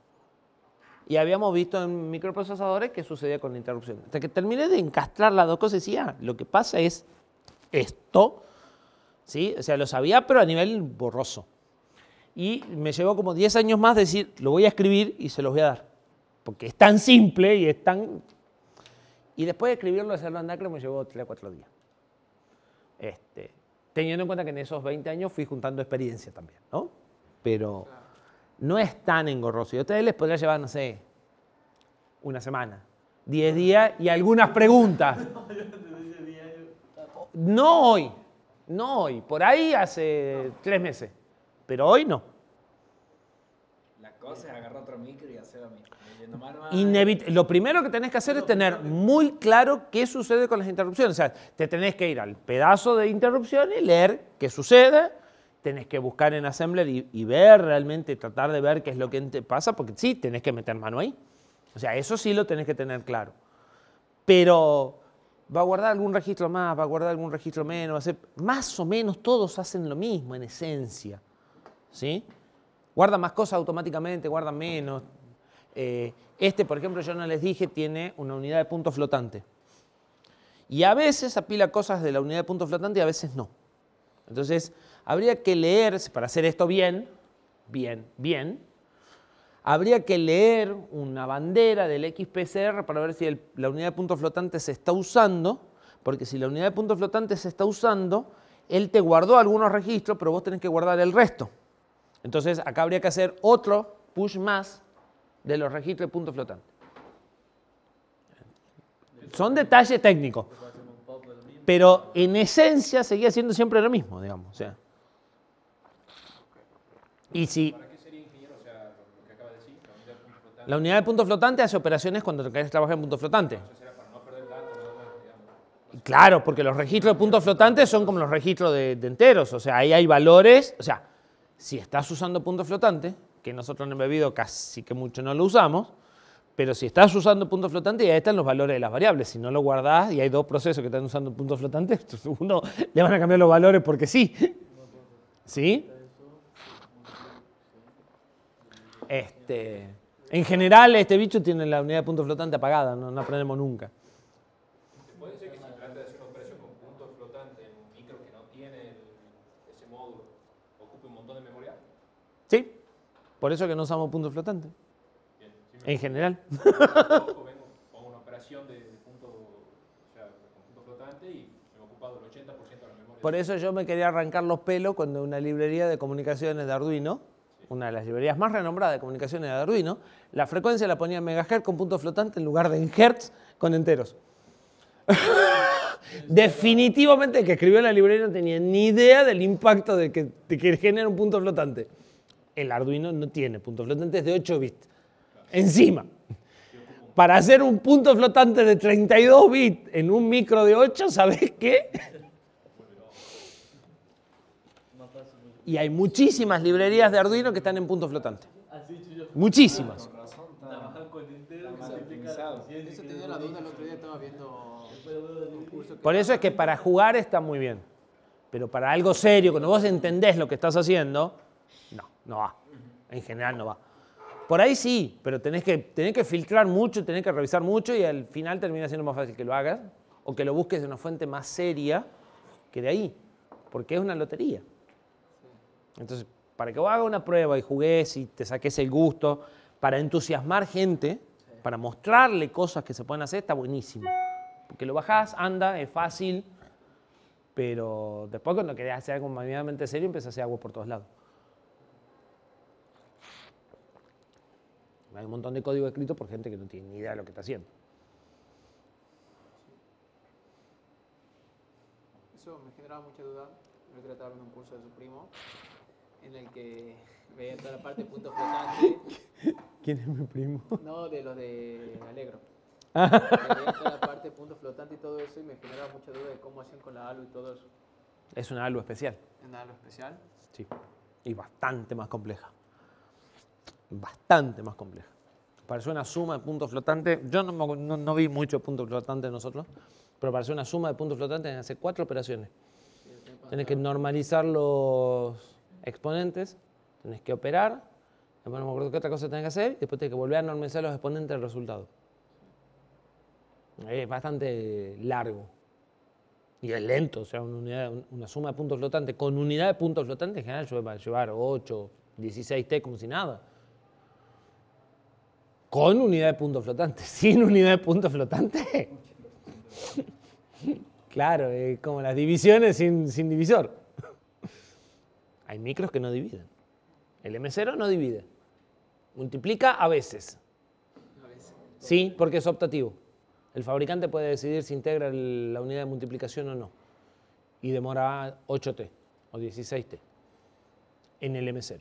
[SPEAKER 1] Y habíamos visto en microprocesadores qué sucedía con la interrupción. Hasta que terminé de encastrar las dos cosas y decía, ah, lo que pasa es esto, ¿sí? O sea, lo sabía, pero a nivel borroso. Y me llevó como 10 años más decir, lo voy a escribir y se los voy a dar. Porque es tan simple y es tan y después de escribirlo, hacerlo Acre me llevó 3 o 4 días. Este, teniendo en cuenta que en esos 20 años fui juntando experiencia también, ¿no? Pero no es tan engorroso. Y a ustedes les podría llevar, no sé, una semana, 10 días y algunas preguntas. No hoy, no hoy, por ahí hace 3 meses, pero hoy no.
[SPEAKER 3] La cosa es agarrar otro micro y hacer lo mismo
[SPEAKER 1] lo primero que tenés que hacer es tener muy claro qué sucede con las interrupciones. O sea, te tenés que ir al pedazo de interrupción y leer qué sucede. Tenés que buscar en Assembler y, ver realmente, tratar de ver qué es lo que te pasa, porque sí, tenés que meter mano ahí. O sea, eso sí lo tenés que tener claro. Pero va a guardar algún registro más, va a guardar algún registro menos, más o menos todos hacen lo mismo en esencia. ¿Sí? Guarda más cosas automáticamente, guarda menos, eh, este, por ejemplo, yo no les dije, tiene una unidad de punto flotante. Y a veces apila cosas de la unidad de punto flotante y a veces no. Entonces, habría que leer, para hacer esto bien, bien, bien, habría que leer una bandera del XPCR para ver si la unidad de punto flotante se está usando, porque si la unidad de punto flotante se está usando, él te guardó algunos registros, pero vos tenés que guardar el resto. Entonces, acá habría que hacer otro push más de los registros de punto flotante. Son detalles técnicos. Pero en esencia seguía siendo siempre lo mismo, digamos. Y si. ¿Para qué sería ingeniero? O
[SPEAKER 2] sea, lo que acaba de decir, la unidad de
[SPEAKER 1] punto flotante. hace operaciones cuando querés trabajar en punto flotante. Claro, porque los registros de puntos flotantes son como los registros de, de, enteros. O sea, ahí hay valores. O sea, si estás usando punto flotante, que nosotros en el bebido casi que mucho no lo usamos, pero si estás usando punto flotante, ya están los valores de las variables. Si no lo guardás y hay dos procesos que están usando punto flotante, uno le van a cambiar los valores porque sí. ¿Sí? Este, en general, este bicho tiene la unidad de punto flotante apagada, no, no aprendemos nunca. Por eso que no usamos punto flotante. en general. Por eso yo me quería arrancar los pelos cuando una librería de comunicaciones de Arduino, una de las librerías más renombradas de comunicaciones de Arduino, la frecuencia la ponía en megahertz con punto flotante en lugar de en hertz con enteros. Definitivamente el que escribió la librería no tenía ni idea del impacto de que, de que genera un punto flotante el Arduino no tiene puntos flotante de 8 bits. Encima, para hacer un punto flotante de 32 bits en un micro de 8, ¿sabes qué? Y hay muchísimas librerías de Arduino que están en punto flotante.
[SPEAKER 3] Muchísimas. Por eso
[SPEAKER 1] es que para jugar está muy bien. Pero para algo serio, cuando vos entendés lo que estás haciendo, no no va. En general no va. Por ahí sí, pero tenés que, que filtrar mucho, tenés que revisar mucho y al final termina siendo más fácil que lo hagas o que lo busques de una fuente más seria que de ahí, porque es una lotería. Entonces, para que vos hagas una prueba y jugues y te saques el gusto, para entusiasmar gente, para mostrarle cosas que se pueden hacer, está buenísimo. Porque lo bajás, anda, es fácil, pero después cuando querés hacer algo medianamente serio, empieza a hacer agua por todos lados. Hay un montón de código escrito por gente que no tiene ni idea de lo que está haciendo.
[SPEAKER 3] Eso me generaba mucha duda. Me trataron en un curso de su primo en el que veía toda la parte de punto flotante.
[SPEAKER 1] ¿Quién es mi primo?
[SPEAKER 2] No, de los de Alegro. Ah. Veía toda la parte de punto flotante y todo eso y me generaba mucha duda de cómo hacían con la ALU y todo eso.
[SPEAKER 1] Es una ALU especial.
[SPEAKER 2] ¿Es ¿Una ALU especial?
[SPEAKER 1] Sí. Y bastante más compleja bastante más compleja. Pareció una suma de puntos flotantes. Yo no, vi mucho puntos flotante nosotros, pero pareció una suma de puntos flotantes en hace cuatro operaciones. Tienes que normalizar los exponentes, tenés que operar, después no me acuerdo qué otra cosa tenés que hacer, y después tenés que volver a normalizar los exponentes del resultado. Es bastante largo. Y es lento, o sea, una, una suma de puntos flotantes. Con unidad de puntos flotantes en general yo voy a llevar 8, 16 T como si nada. Con unidad de punto flotante, sin unidad de punto flotante. claro, es como las divisiones sin, divisor. Hay micros que no dividen. El M0 no divide. Multiplica a veces. Sí, porque es optativo. El fabricante puede decidir si integra la unidad de multiplicación o no. Y demora 8T o 16T en el M0.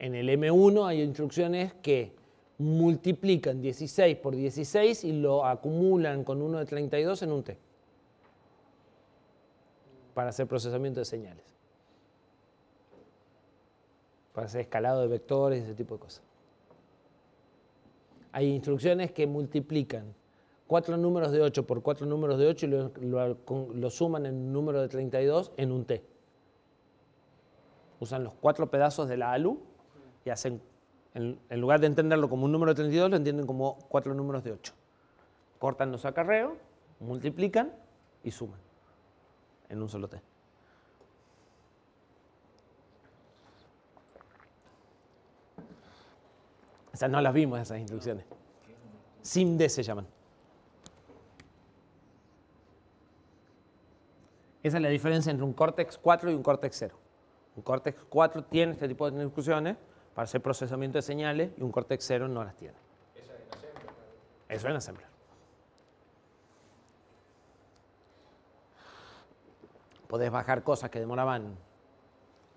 [SPEAKER 1] En el M1 hay instrucciones que multiplican 16 por 16 y lo acumulan con uno de 32 en un T para hacer procesamiento de señales, para hacer escalado de vectores, y ese tipo de cosas. Hay instrucciones que multiplican cuatro números de 8 por cuatro números de 8 y lo, suman en un número de 32 en un T. Usan los cuatro pedazos de la ALU y hacen en, lugar de entenderlo como un número de 32, lo entienden como cuatro números de 8. Cortan los acarreos, multiplican y suman en un solo T. O sea, no las vimos esas instrucciones. SIMD se llaman. Esa es la diferencia entre un córtex 4 y un córtex 0. Un córtex 4 tiene este tipo de instrucciones, para hacer procesamiento de señales y un Cortex cero no las tiene.
[SPEAKER 2] Eso es en Assembler.
[SPEAKER 1] Eso en Assembler. Podés bajar cosas que demoraban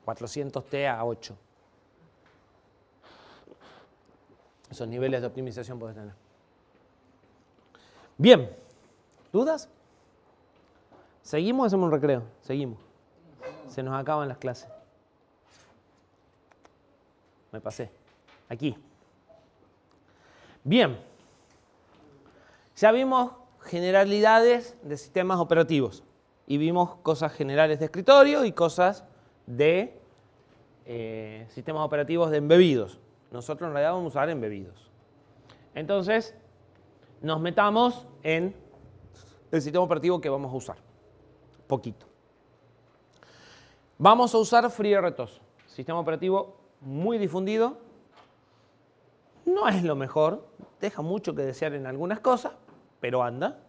[SPEAKER 1] 400 T a 8. Esos niveles de optimización podés tener. Bien, ¿dudas? ¿Seguimos o hacemos un recreo? Seguimos. Se nos acaban las clases me pasé. Aquí. Bien. Ya vimos generalidades de sistemas operativos y vimos cosas generales de escritorio y cosas de eh, sistemas operativos de embebidos. Nosotros en realidad vamos a usar embebidos. Entonces, nos metamos en el sistema operativo que vamos a usar. Poquito. Vamos a usar FreeRTOS, sistema operativo muy difundido. No es lo mejor, deja mucho que desear en algunas cosas, pero anda.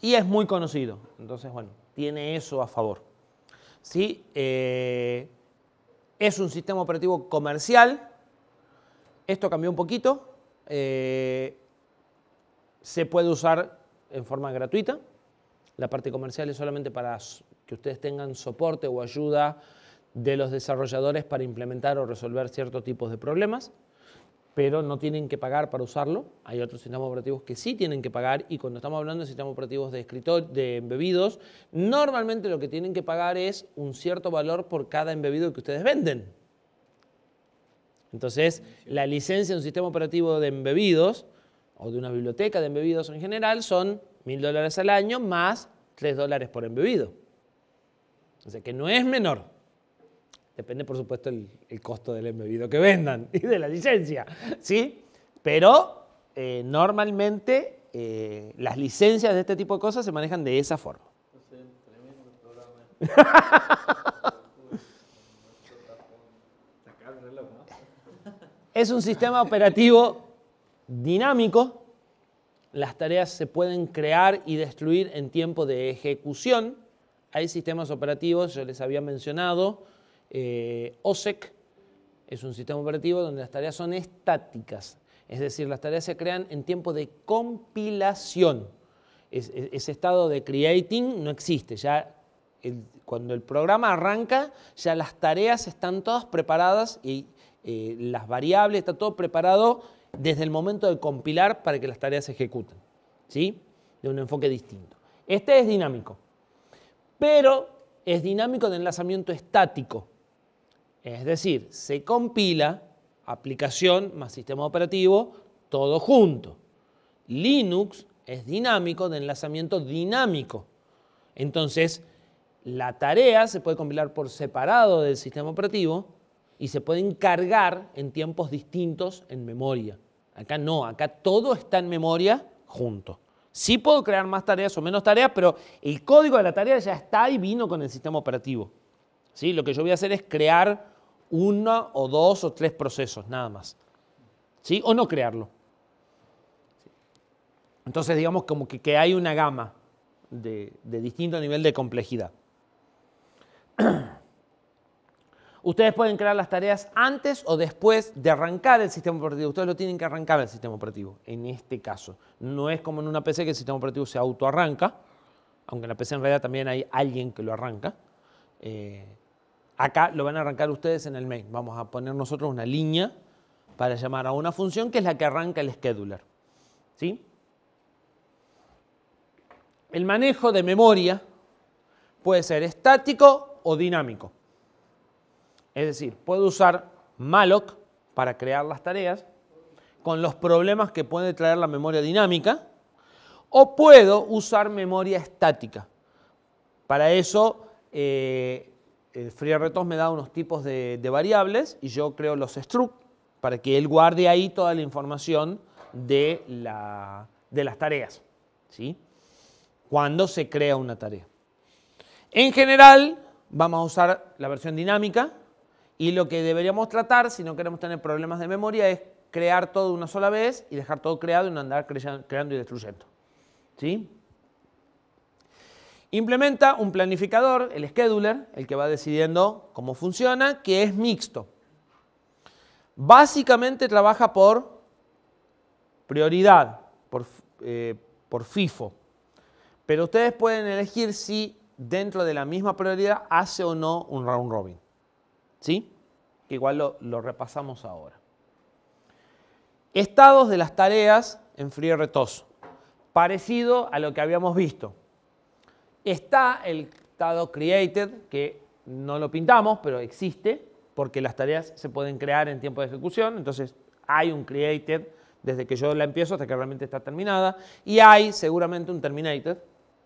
[SPEAKER 1] Y es muy conocido. Entonces, bueno, tiene eso a favor. ¿Sí? Eh, es un sistema operativo comercial. Esto cambió un poquito. Eh, se puede usar en forma gratuita. La parte comercial es solamente para que ustedes tengan soporte o ayuda de los desarrolladores para implementar o resolver ciertos tipos de problemas, pero no tienen que pagar para usarlo. Hay otros sistemas operativos que sí tienen que pagar y cuando estamos hablando de sistemas operativos de de embebidos, normalmente lo que tienen que pagar es un cierto valor por cada embebido que ustedes venden. Entonces, la licencia de un sistema operativo de embebidos o de una biblioteca de embebidos en general son mil dólares al año más tres dólares por embebido. O sea que no es menor. Depende, por supuesto, el, costo del embebido que vendan y de la licencia, ¿sí? Pero eh, normalmente eh, las licencias de este tipo de cosas se manejan de esa forma. es un sistema operativo dinámico. Las tareas se pueden crear y destruir en tiempo de ejecución. Hay sistemas operativos, yo les había mencionado, eh, OSEC es un sistema operativo donde las tareas son estáticas, es decir, las tareas se crean en tiempo de compilación. ese estado de creating no existe, ya cuando el programa arranca, ya las tareas están todas preparadas y eh, las variables, está todo preparado desde el momento de compilar para que las tareas se ejecuten, ¿sí? De un enfoque distinto. Este es dinámico, pero es dinámico de enlazamiento estático. Es decir, se compila aplicación más sistema operativo todo junto. Linux es dinámico, de enlazamiento dinámico. Entonces, la tarea se puede compilar por separado del sistema operativo y se puede encargar en tiempos distintos en memoria. Acá no, acá todo está en memoria junto. Sí puedo crear más tareas o menos tareas, pero el código de la tarea ya está y vino con el sistema operativo. Lo que yo voy a hacer es crear uno o dos o tres procesos nada más. ¿Sí? O no crearlo. Entonces digamos como que, que hay una gama de, distinto nivel de complejidad. Ustedes pueden crear las tareas antes o después de arrancar el sistema operativo. Ustedes lo tienen que arrancar el sistema operativo, en este caso. No es como en una PC que el sistema operativo se autoarranca, aunque en la PC en realidad también hay alguien que lo arranca. Eh, Acá lo van a arrancar ustedes en el main. Vamos a poner nosotros una línea para llamar a una función que es la que arranca el scheduler. ¿Sí? El manejo de memoria puede ser estático o dinámico. Es decir, puedo usar malloc para crear las tareas con los problemas que puede traer la memoria dinámica o puedo usar memoria estática. Para eso eh, el me da unos tipos de, variables y yo creo los struct para que él guarde ahí toda la información de, de las tareas, ¿sí? Cuando se crea una tarea. En general, vamos a usar la versión dinámica y lo que deberíamos tratar, si no queremos tener problemas de memoria, es crear todo una sola vez y dejar todo creado y no andar creando y destruyendo, ¿sí? Implementa un planificador, el scheduler, el que va decidiendo cómo funciona, que es mixto. Básicamente trabaja por prioridad, eh, por, FIFO. Pero ustedes pueden elegir si dentro de la misma prioridad hace o no un round robin. ¿Sí? Que igual lo, repasamos ahora. Estados de las tareas en frío retoso. Parecido a lo que habíamos visto. Está el estado created, que no lo pintamos, pero existe, porque las tareas se pueden crear en tiempo de ejecución, entonces hay un created desde que yo la empiezo hasta que realmente está terminada, y hay seguramente un terminated,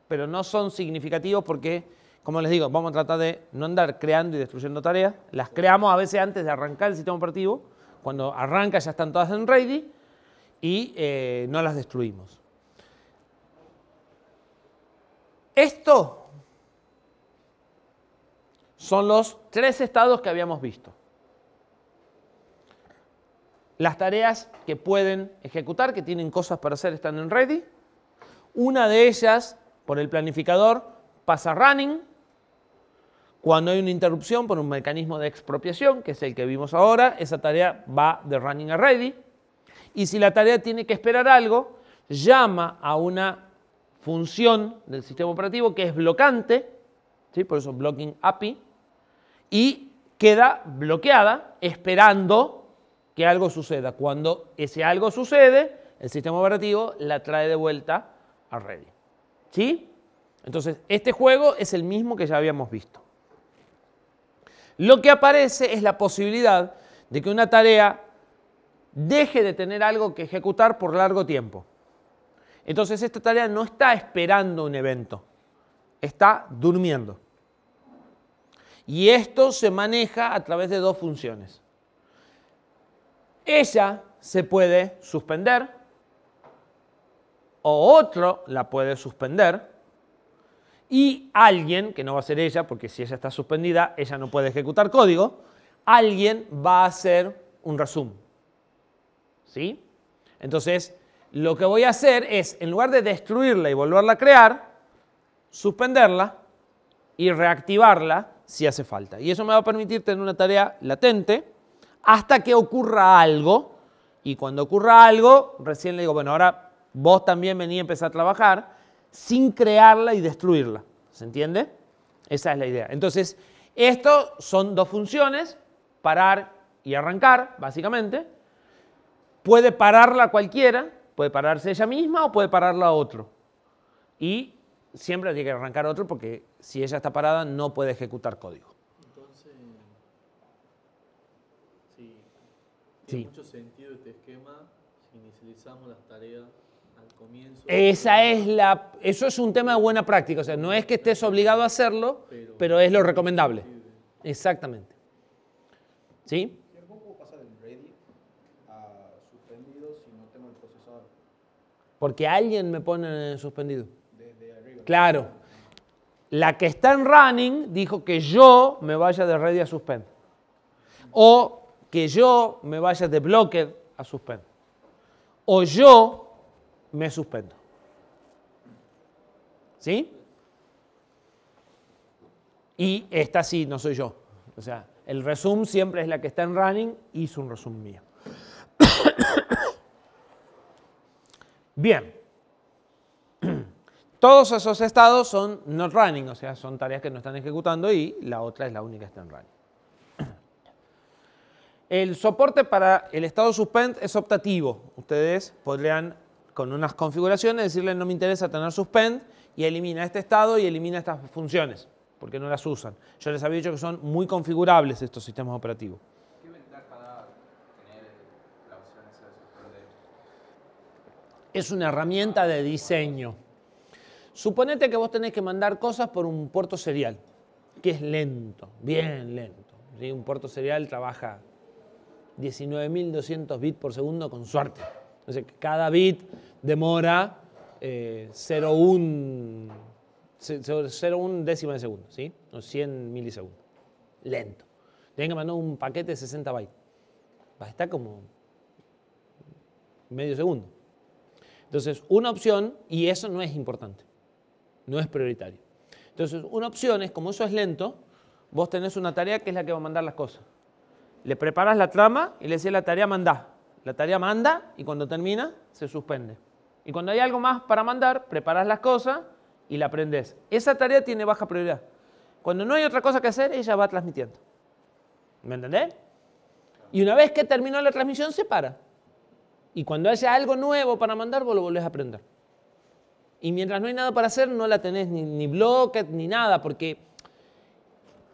[SPEAKER 1] pero no son significativos porque, como les digo, vamos a tratar de no andar creando y destruyendo tareas, las creamos a veces antes de arrancar el sistema operativo, cuando arranca ya están todas en ready, y eh, no las destruimos. Esto son los tres estados que habíamos visto. Las tareas que pueden ejecutar, que tienen cosas para hacer, están en ready. Una de ellas, por el planificador, pasa running. Cuando hay una interrupción por un mecanismo de expropiación, que es el que vimos ahora, esa tarea va de running a ready. Y si la tarea tiene que esperar algo, llama a una función del sistema operativo que es blocante, ¿sí? por eso blocking API, y queda bloqueada esperando que algo suceda. Cuando ese algo sucede, el sistema operativo la trae de vuelta a Ready. ¿Sí? Entonces, este juego es el mismo que ya habíamos visto. Lo que aparece es la posibilidad de que una tarea deje de tener algo que ejecutar por largo tiempo. Entonces esta tarea no está esperando un evento, está durmiendo. Y esto se maneja a través de dos funciones. Ella se puede suspender o otro la puede suspender y alguien, que no va a ser ella, porque si ella está suspendida, ella no puede ejecutar código, alguien va a hacer un resumen. ¿Sí? Entonces, lo que voy a hacer es, en lugar de destruirla y volverla a crear, suspenderla y reactivarla si hace falta. Y eso me va a permitir tener una tarea latente hasta que ocurra algo. Y cuando ocurra algo, recién le digo, bueno, ahora vos también venís a empezar a trabajar sin crearla y destruirla. ¿Se entiende? Esa es la idea. Entonces, esto son dos funciones, parar y arrancar, básicamente. Puede pararla cualquiera, Puede pararse ella misma o puede pararla otro. Y siempre tiene que arrancar otro porque si ella está parada no puede ejecutar código.
[SPEAKER 2] Entonces, sí, tiene mucho sentido este esquema si inicializamos las tareas al comienzo. Esa
[SPEAKER 1] es la, eso es un tema de buena práctica, o sea, no es que estés obligado a hacerlo, pero es lo recomendable. Exactamente. ¿Sí? porque alguien me pone en suspendido. Claro. La que está en running dijo que yo me vaya de ready a suspend. O que yo me vaya de blocked a suspend. O yo me suspendo. ¿Sí? Y esta sí, no soy yo. O sea, el resumen siempre es la que está en running, es un resumen mío. Bien. Todos esos estados son not running, o sea, son tareas que no están ejecutando y la otra es la única que está en running. El soporte para el estado suspend es optativo. Ustedes podrían con unas configuraciones decirle no me interesa tener suspend y elimina este estado y elimina estas funciones porque no las usan. Yo les había dicho que son muy configurables estos sistemas operativos. es una herramienta de diseño. Suponete que vos tenés que mandar cosas por un puerto serial, que es lento, bien lento. Un puerto serial trabaja 19.200 bits por segundo con suerte. que cada bit demora 0,1 eh, décima de segundo, ¿sí? O 100 milisegundos. Lento. Tienen que mandar un paquete de 60 bytes. Va a como medio segundo. Entonces, una opción, y eso no es importante, no es prioritario. Entonces, una opción es, como eso es lento, vos tenés una tarea que es la que va a mandar las cosas. Le preparas la trama y le decís la tarea mandá. La tarea manda y cuando termina se suspende. Y cuando hay algo más para mandar, preparas las cosas y la aprendes. Esa tarea tiene baja prioridad. Cuando no hay otra cosa que hacer, ella va transmitiendo. ¿Me entendés? Y una vez que terminó la transmisión, se para. Y cuando haya algo nuevo para mandar, vos lo volvés a aprender. Y mientras no hay nada para hacer, no la tenés ni, bloque ni nada, porque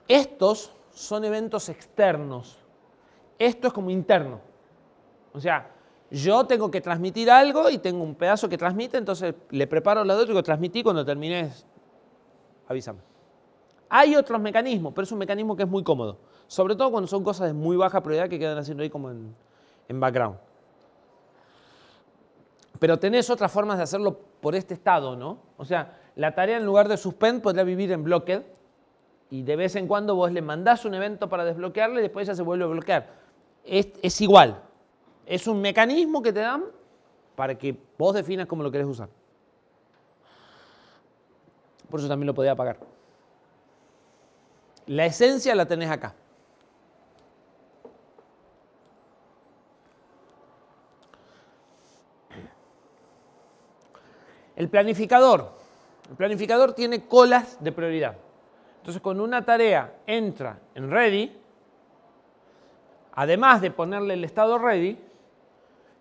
[SPEAKER 1] estos son eventos externos. Esto es como interno. O sea, yo tengo que transmitir algo y tengo un pedazo que transmite, entonces le preparo lo de otro y lo transmití cuando termines, avísame. Hay otros mecanismos, pero es un mecanismo que es muy cómodo, sobre todo cuando son cosas de muy baja prioridad que quedan haciendo ahí como en background. Pero tenés otras formas de hacerlo por este estado, ¿no? O sea, la tarea en lugar de suspend podría vivir en blocked y de vez en cuando vos le mandás un evento para desbloquearle y después ya se vuelve a bloquear. Es, es igual. Es un mecanismo que te dan para que vos definas cómo lo querés usar. Por eso también lo podía apagar. La esencia la tenés acá. El planificador. El planificador tiene colas de prioridad. Entonces, cuando una tarea entra en ready, además de ponerle el estado ready,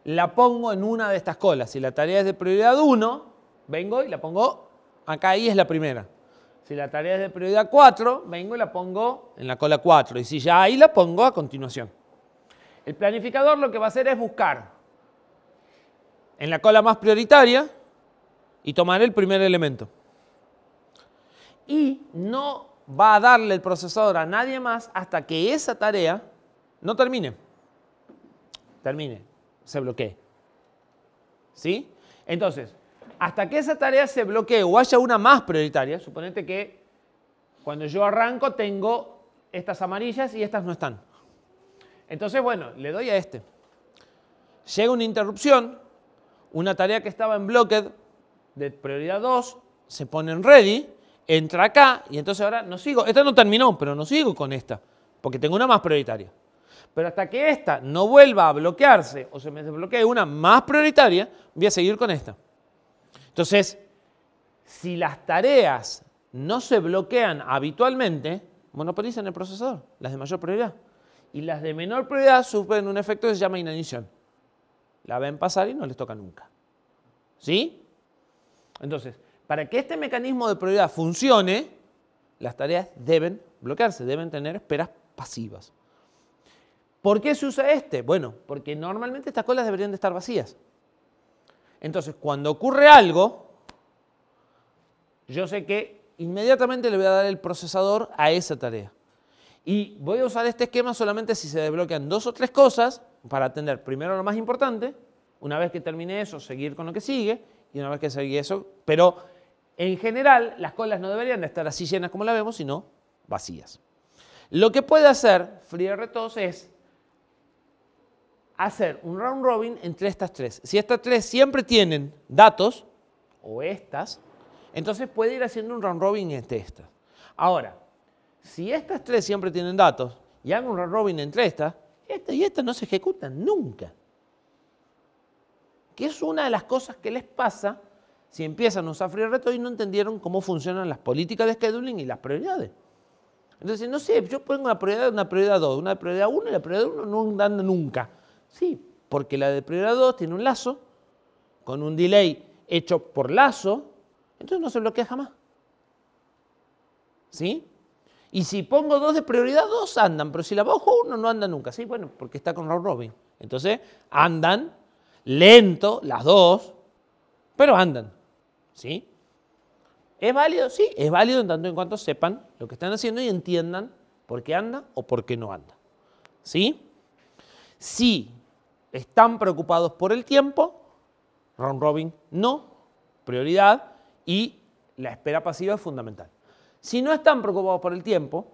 [SPEAKER 1] la pongo en una de estas colas. Si la tarea es de prioridad 1, vengo y la pongo acá y es la primera. Si la tarea es de prioridad 4, vengo y la pongo en la cola 4. Y si ya ahí la pongo a continuación. El planificador lo que va a hacer es buscar en la cola más prioritaria y tomaré el primer elemento. Y no va a darle el procesador a nadie más hasta que esa tarea no termine. Termine, se bloquee. ¿Sí? Entonces, hasta que esa tarea se bloquee o haya una más prioritaria, suponete que cuando yo arranco tengo estas amarillas y estas no están. Entonces, bueno, le doy a este. Llega una interrupción, una tarea que estaba en bloque de prioridad 2, se pone en ready, entra acá y entonces ahora no sigo. Esta no terminó, pero no sigo con esta, porque tengo una más prioritaria. Pero hasta que esta no vuelva a bloquearse o se me desbloquee una más prioritaria, voy a seguir con esta. Entonces, si las tareas no se bloquean habitualmente, monopolizan el procesador, las de mayor prioridad. Y las de menor prioridad sufren un efecto que se llama inanición. La ven pasar y no les toca nunca. ¿Sí? Entonces, para que este mecanismo de prioridad funcione, las tareas deben bloquearse, deben tener esperas pasivas. ¿Por qué se usa este? Bueno, porque normalmente estas colas deberían de estar vacías. Entonces, cuando ocurre algo, yo sé que inmediatamente le voy a dar el procesador a esa tarea. Y voy a usar este esquema solamente si se desbloquean dos o tres cosas para atender primero lo más importante, una vez que termine eso, seguir con lo que sigue, y una vez que se eso, pero en general las colas no deberían estar así llenas como la vemos, sino vacías. Lo que puede hacer FreeRTOS es hacer un round robin entre estas tres. Si estas tres siempre tienen datos, o estas, entonces puede ir haciendo un round robin entre estas. Ahora, si estas tres siempre tienen datos y hago un round robin entre estas, esta y esta no se ejecutan nunca que es una de las cosas que les pasa si empiezan a usar reto y no entendieron cómo funcionan las políticas de scheduling y las prioridades. Entonces, no sé, yo pongo una prioridad, una prioridad 2, una prioridad 1 y la prioridad 1 no anda nunca. Sí, porque la de prioridad 2 tiene un lazo con un delay hecho por lazo, entonces no se bloquea jamás. ¿Sí? Y si pongo dos de prioridad, dos andan, pero si la bajo uno no anda nunca. Sí, bueno, porque está con Rob robin. Entonces andan lento, las dos, pero andan. ¿Sí? ¿Es válido? Sí, es válido en tanto en cuanto sepan lo que están haciendo y entiendan por qué anda o por qué no anda. ¿Sí? Si están preocupados por el tiempo, round robin no, prioridad y la espera pasiva es fundamental. Si no están preocupados por el tiempo,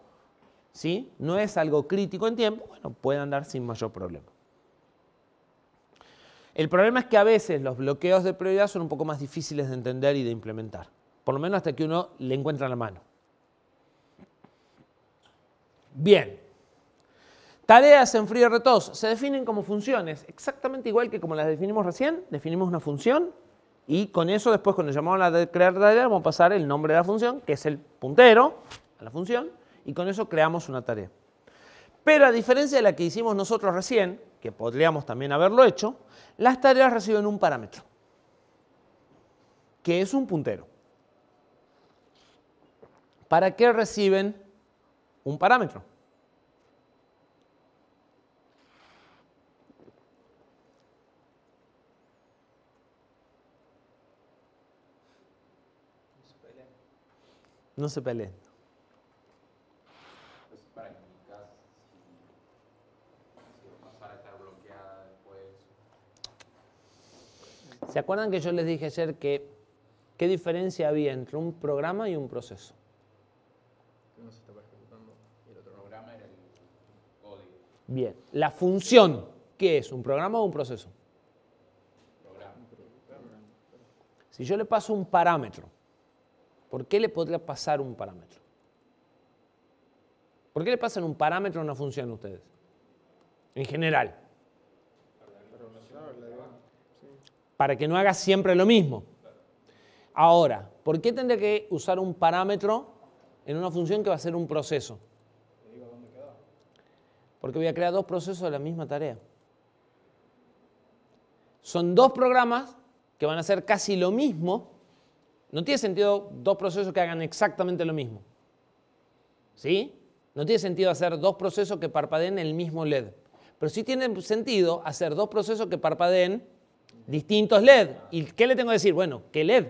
[SPEAKER 1] ¿sí? no es algo crítico en tiempo, bueno, pueden andar sin mayor problema. El problema es que a veces los bloqueos de prioridad son un poco más difíciles de entender y de implementar, por lo menos hasta que uno le encuentra la mano. Bien. Tareas en frío retos se definen como funciones, exactamente igual que como las definimos recién, definimos una función y con eso después cuando llamamos a la crear tarea vamos a pasar el nombre de la función, que es el puntero a la función, y con eso creamos una tarea. Pero a diferencia de la que hicimos nosotros recién, que podríamos también haberlo hecho, las tareas reciben un parámetro, que es un puntero. ¿Para qué reciben un parámetro?
[SPEAKER 3] No se peleen.
[SPEAKER 1] ¿Se acuerdan que yo les dije ayer que qué diferencia había entre un programa y un proceso?
[SPEAKER 3] Uno se ejecutando y el otro era el código.
[SPEAKER 1] Bien, la función, ¿qué es? ¿Un programa o un proceso? Si yo le paso un parámetro, ¿por qué le podría pasar un parámetro? ¿Por qué le pasan un parámetro a una función a ustedes? En general. para que no haga siempre lo mismo. Ahora, ¿por qué tendría que usar un parámetro en una función que va a ser un proceso? Porque voy a crear dos procesos de la misma tarea. Son dos programas que van a hacer casi lo mismo. No tiene sentido dos procesos que hagan exactamente lo mismo. ¿Sí? No tiene sentido hacer dos procesos que parpadeen el mismo LED. Pero sí tiene sentido hacer dos procesos que parpadeen distintos LED. ¿Y qué le tengo que decir? Bueno, ¿qué LED?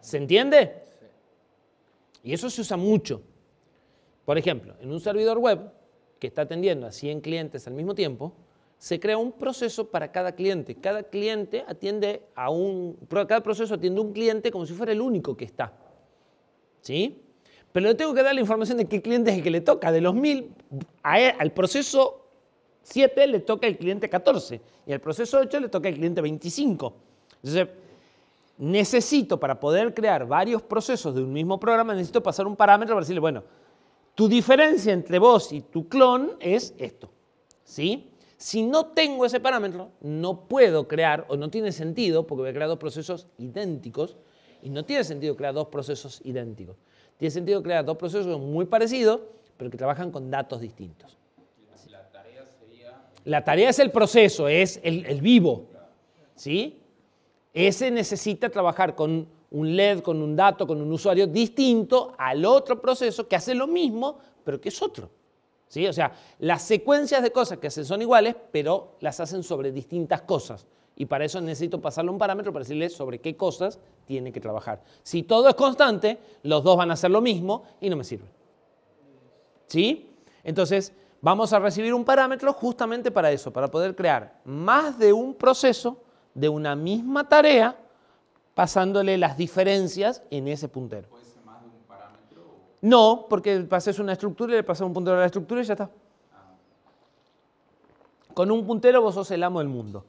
[SPEAKER 1] ¿Se entiende? Y eso se usa mucho. Por ejemplo, en un servidor web que está atendiendo a 100 clientes al mismo tiempo, se crea un proceso para cada cliente. Cada cliente atiende a un, cada proceso atiende a un cliente como si fuera el único que está. ¿Sí? Pero le tengo que dar la información de qué cliente es el que le toca. De los mil, al proceso 7 le toca al cliente 14 y al proceso 8 le toca al cliente 25. Entonces, necesito para poder crear varios procesos de un mismo programa, necesito pasar un parámetro para decirle, bueno, tu diferencia entre vos y tu clon es esto. Si no tengo ese parámetro, no puedo crear, o no tiene sentido, porque voy a crear dos procesos idénticos, y no tiene sentido crear dos procesos idénticos. Tiene sentido crear dos procesos muy parecidos, pero que trabajan con datos distintos. La tarea es el proceso, es el, vivo. ¿Sí? Ese necesita trabajar con un LED, con un dato, con un usuario distinto al otro proceso que hace lo mismo, pero que es otro. ¿Sí? O sea, las secuencias de cosas que hacen son iguales, pero las hacen sobre distintas cosas. Y para eso necesito pasarle un parámetro para decirle sobre qué cosas tiene que trabajar. Si todo es constante, los dos van a hacer lo mismo y no me sirve. ¿Sí? Entonces, Vamos a recibir un parámetro justamente para eso, para poder crear más de un proceso de una misma tarea pasándole las diferencias en ese puntero. ¿Puede ser más de un parámetro? No, porque pases una estructura y le pasas un puntero a la estructura y ya está. Con un puntero vos sos el amo del mundo.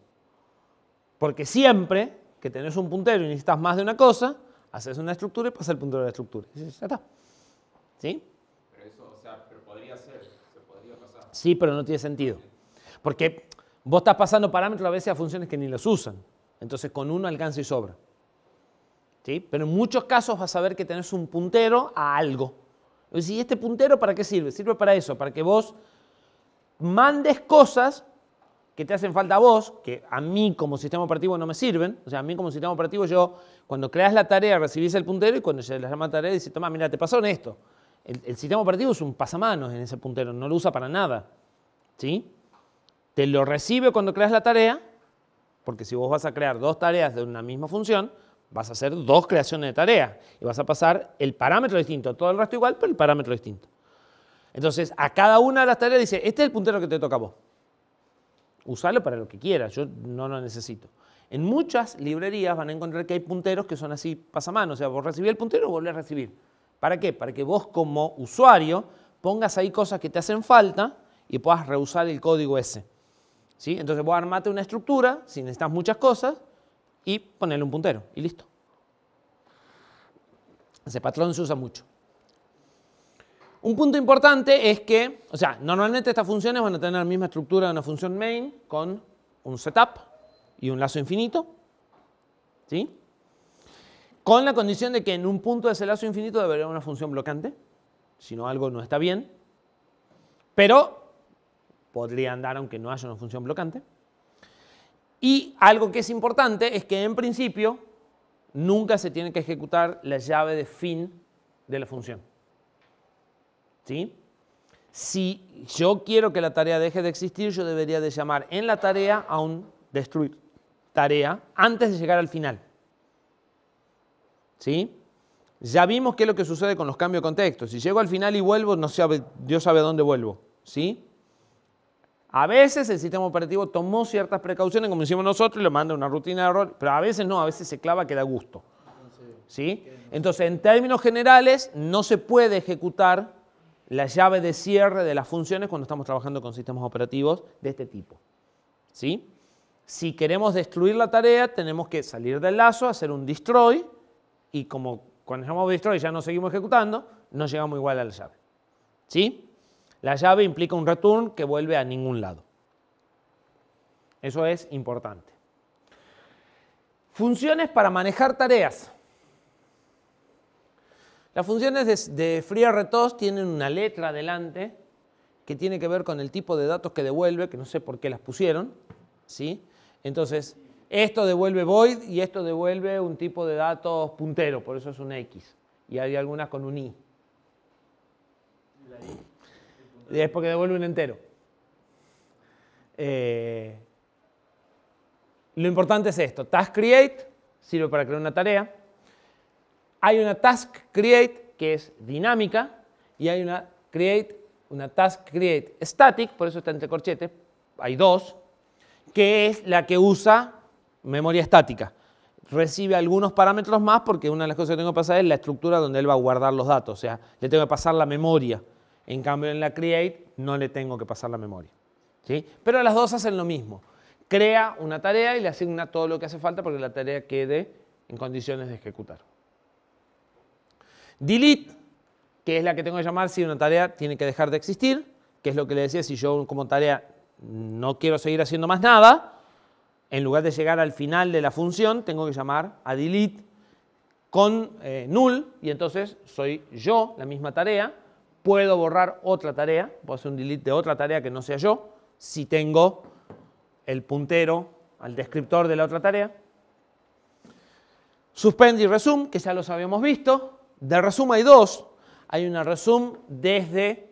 [SPEAKER 1] Porque siempre que tenés un puntero y necesitas más de una cosa, haces una estructura y pasas el puntero a la estructura. ya está. ¿Sí? Sí, pero no tiene sentido. Porque vos estás pasando parámetros a veces a funciones que ni los usan. Entonces con uno alcanza y sobra. ¿Sí? Pero en muchos casos vas a ver que tenés un puntero a algo. ¿Y este puntero para qué sirve? Sirve para eso, para que vos mandes cosas que te hacen falta a vos, que a mí como sistema operativo no me sirven. O sea, a mí como sistema operativo yo, cuando creas la tarea, recibís el puntero y cuando se la llama tarea, dices, toma, mira, te pasó en esto el, sistema operativo es un pasamanos en ese puntero, no lo usa para nada. ¿Sí? Te lo recibe cuando creas la tarea, porque si vos vas a crear dos tareas de una misma función, vas a hacer dos creaciones de tarea y vas a pasar el parámetro distinto, todo el resto igual, pero el parámetro distinto. Entonces, a cada una de las tareas dice, este es el puntero que te toca a vos. Usalo para lo que quieras, yo no lo necesito. En muchas librerías van a encontrar que hay punteros que son así pasamanos, o sea, vos recibís el puntero, volvés a recibir. ¿Para qué? Para que vos como usuario pongas ahí cosas que te hacen falta y puedas reusar el código ese. ¿Sí? Entonces vos armate una estructura, si necesitas muchas cosas, y ponerle un puntero, y listo. Ese patrón se usa mucho. Un punto importante es que, o sea, normalmente estas funciones van a tener la misma estructura de una función main con un setup y un lazo infinito. ¿Sí? Con la condición de que en un punto de ese lazo infinito debería haber una función blocante, si no algo no está bien, pero podría andar aunque no haya una función blocante. Y algo que es importante es que en principio nunca se tiene que ejecutar la llave de fin de la función. Si yo quiero que la tarea deje de existir, yo debería de llamar en la tarea a un destruir tarea antes de llegar al final. ¿sí? Ya vimos qué es lo que sucede con los cambios de contexto. Si llego al final y vuelvo, no Dios sabe a dónde vuelvo, ¿sí? A veces el sistema operativo tomó ciertas precauciones, como hicimos nosotros, y lo manda a una rutina de error, pero a veces no, a veces se clava que da gusto. ¿Sí? Entonces, en términos generales, no se puede ejecutar la llave de cierre de las funciones cuando estamos trabajando con sistemas operativos de este tipo. ¿Sí? Si queremos destruir la tarea, tenemos que salir del lazo, hacer un destroy y como cuando llamamos destroy ya no seguimos ejecutando, no llegamos igual a la llave. ¿Sí? La llave implica un return que vuelve a ningún lado. Eso es importante. Funciones para manejar tareas. Las funciones de, de retos tienen una letra adelante que tiene que ver con el tipo de datos que devuelve, que no sé por qué las pusieron. ¿sí? Entonces, esto devuelve void y esto devuelve un tipo de datos puntero, por eso es un X. Y hay algunas con un I. Y es porque devuelve un entero. Eh, lo importante es esto. Task create sirve para crear una tarea. Hay una task create que es dinámica y hay una create, una task create static, por eso está entre corchetes, hay dos, que es la que usa memoria estática. Recibe algunos parámetros más porque una de las cosas que tengo que pasar es la estructura donde él va a guardar los datos, o sea, le tengo que pasar la memoria. En cambio, en la create no le tengo que pasar la memoria. ¿sí? Pero las dos hacen lo mismo. Crea una tarea y le asigna todo lo que hace falta para la tarea quede en condiciones de ejecutar. Delete, que es la que tengo que llamar si una tarea tiene que dejar de existir, que es lo que le decía, si yo como tarea no quiero seguir haciendo más nada, en lugar de llegar al final de la función, tengo que llamar a delete con eh, null y entonces soy yo, la misma tarea, puedo borrar otra tarea, puedo hacer un delete de otra tarea que no sea yo, si tengo el puntero al descriptor de la otra tarea. Suspend y resume, que ya los habíamos visto. De resume hay dos. Hay una resume desde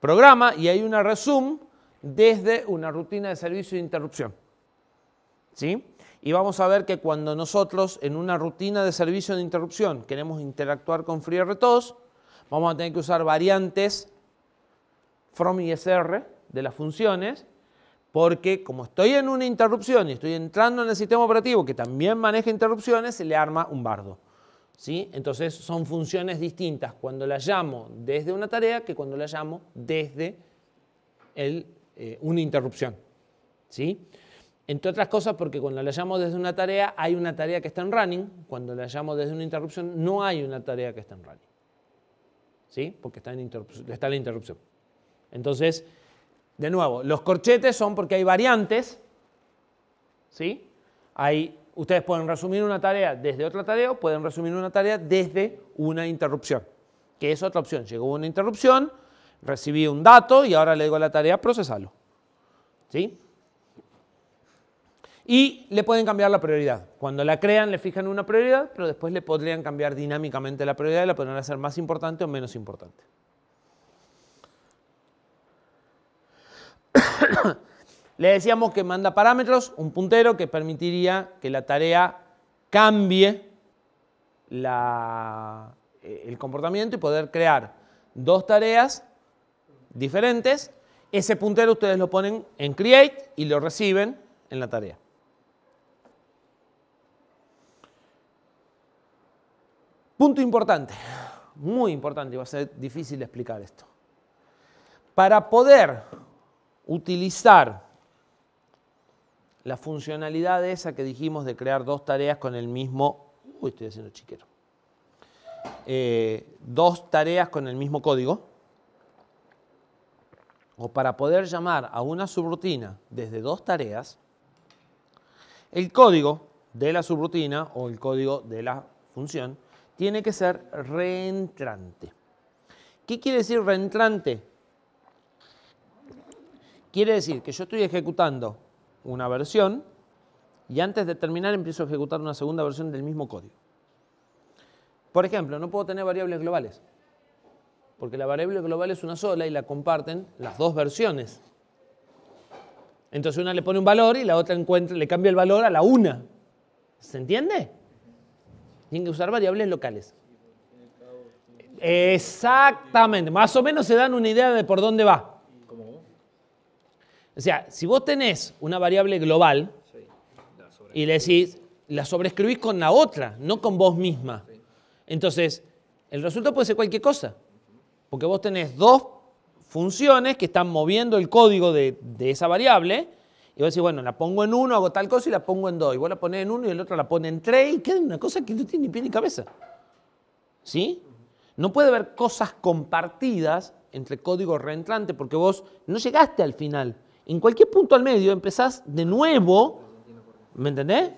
[SPEAKER 1] programa y hay una resume desde una rutina de servicio de interrupción. ¿sí? Y vamos a ver que cuando nosotros en una rutina de servicio de interrupción queremos interactuar con FreeRTOS, vamos a tener que usar variantes from ISR de las funciones, porque como estoy en una interrupción y estoy entrando en el sistema operativo que también maneja interrupciones, se le arma un bardo. Entonces son funciones distintas cuando las llamo desde una tarea que cuando las llamo desde eh, una interrupción. ¿Sí? Entre otras cosas porque cuando la llamo desde una tarea hay una tarea que está en running, cuando la llamo desde una interrupción no hay una tarea que está en running. ¿Sí? Porque está, en interrupción, está la interrupción. Entonces, de nuevo, los corchetes son porque hay variantes. ¿Sí? Hay, ustedes pueden resumir una tarea desde otra tarea o pueden resumir una tarea desde una interrupción, que es otra opción. Llegó una interrupción, recibí un dato y ahora le digo a la tarea, procesalo. ¿Sí? Y le pueden cambiar la prioridad. Cuando la crean le fijan una prioridad, pero después le podrían cambiar dinámicamente la prioridad y la podrían hacer más importante o menos importante. le decíamos que manda parámetros, un puntero que permitiría que la tarea cambie eh, el comportamiento y poder crear dos tareas diferentes. Ese puntero ustedes lo ponen en create y lo reciben en la tarea. Punto importante, muy importante, y va a ser difícil explicar esto. Para poder utilizar la funcionalidad esa que dijimos de crear dos tareas con el mismo... Uy, estoy haciendo chiquero. Eh, dos tareas con el mismo código, o para poder llamar a una subrutina desde dos tareas, el código de la subrutina o el código de la función tiene que ser reentrante. ¿Qué quiere decir reentrante? Quiere decir que yo estoy ejecutando una versión y antes de terminar empiezo a ejecutar una segunda versión del mismo código. Por ejemplo, no puedo tener variables globales, porque la variable global es una sola y la comparten las dos versiones. Entonces una le pone un valor y la otra encuentra, le cambia el valor a la una. ¿Se entiende? Tienen que usar variables locales. Exactamente, más o menos se dan una idea de por dónde va. O sea, si vos tenés una variable global y le decís, la sobreescribís con la otra, no con vos misma. Entonces, el resultado puede ser cualquier cosa, porque vos tenés dos funciones que están moviendo el código de, de esa variable y vos decís, bueno, la pongo en uno, hago tal cosa y la pongo en dos. Y vos la ponés en uno y el otro la pone en tres y queda una cosa que no tiene ni pie ni cabeza. ¿Sí? No puede haber cosas compartidas entre código reentrante porque vos no llegaste al final. En cualquier punto al medio empezás de nuevo. ¿Me entendés?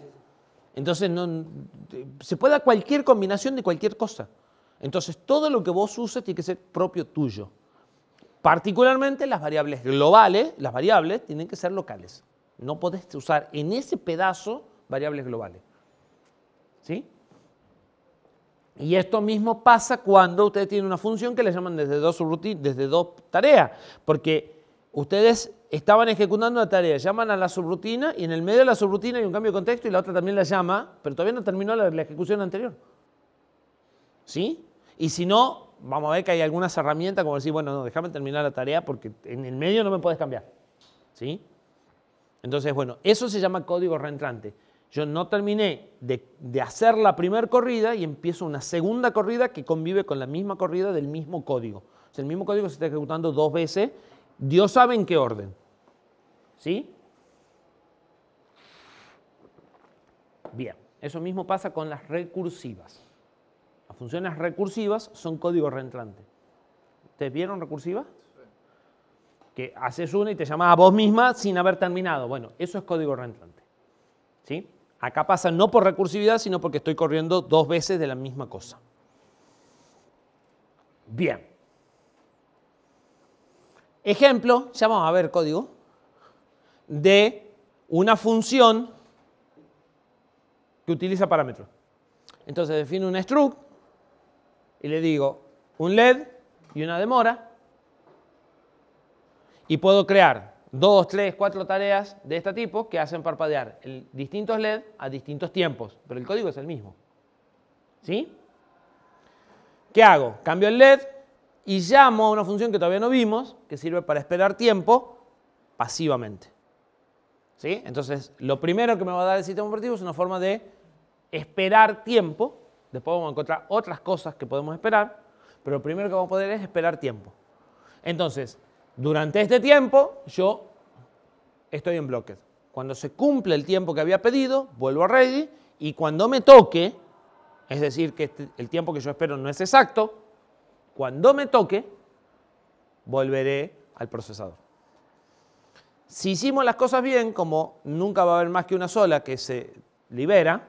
[SPEAKER 1] Entonces se puede dar cualquier combinación de cualquier cosa. Entonces todo lo que vos uses tiene que ser propio tuyo. Particularmente las variables globales, las variables tienen que ser locales. No podés usar en ese pedazo variables globales. ¿Sí? Y esto mismo pasa cuando ustedes tienen una función que le llaman desde dos, desde dos tareas, porque ustedes estaban ejecutando la tarea, llaman a la subrutina y en el medio de la subrutina hay un cambio de contexto y la otra también la llama, pero todavía no terminó la, ejecución anterior. ¿Sí? Y si no, vamos a ver que hay algunas herramientas como decir, bueno, no, déjame terminar la tarea porque en el medio no me puedes cambiar. ¿Sí? Entonces, bueno, eso se llama código reentrante. Yo no terminé de, hacer la primera corrida y empiezo una segunda corrida que convive con la misma corrida del mismo código. O sea, el mismo código se está ejecutando dos veces. Dios sabe en qué orden. ¿Sí? Bien, eso mismo pasa con las recursivas. Las funciones recursivas son código reentrante. ¿Ustedes vieron recursivas? que haces una y te llamas a vos misma sin haber terminado. Bueno, eso es código reentrante. ¿Sí? Acá pasa no por recursividad, sino porque estoy corriendo dos veces de la misma cosa. Bien. Ejemplo, ya vamos a ver código, de una función que utiliza parámetros. Entonces defino un struct y le digo un LED y una demora y puedo crear dos, tres, cuatro tareas de este tipo que hacen parpadear distintos LED a distintos tiempos, pero el código es el mismo. ¿Sí? ¿Qué hago? Cambio el LED y llamo a una función que todavía no vimos, que sirve para esperar tiempo pasivamente. ¿Sí? Entonces, lo primero que me va a dar el sistema operativo es una forma de esperar tiempo. Después vamos a encontrar otras cosas que podemos esperar, pero lo primero que vamos a poder es esperar tiempo. Entonces, durante este tiempo yo estoy en bloques Cuando se cumple el tiempo que había pedido, vuelvo a Ready y cuando me toque, es decir, que este, el tiempo que yo espero no es exacto, cuando me toque, volveré al procesador. Si hicimos las cosas bien, como nunca va a haber más que una sola que se libera,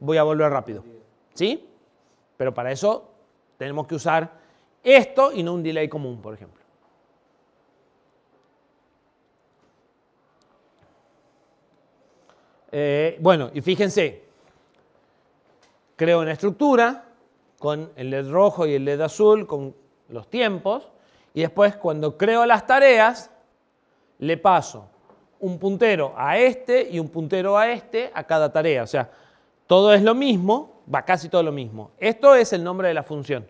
[SPEAKER 1] voy a volver rápido. ¿Sí? Pero para eso tenemos que usar esto y no un delay común, por ejemplo. Eh, bueno, y fíjense, creo una estructura con el LED rojo y el LED azul, con los tiempos, y después cuando creo las tareas, le paso un puntero a este y un puntero a este a cada tarea. O sea, todo es lo mismo, va casi todo lo mismo. Esto es el nombre de la función.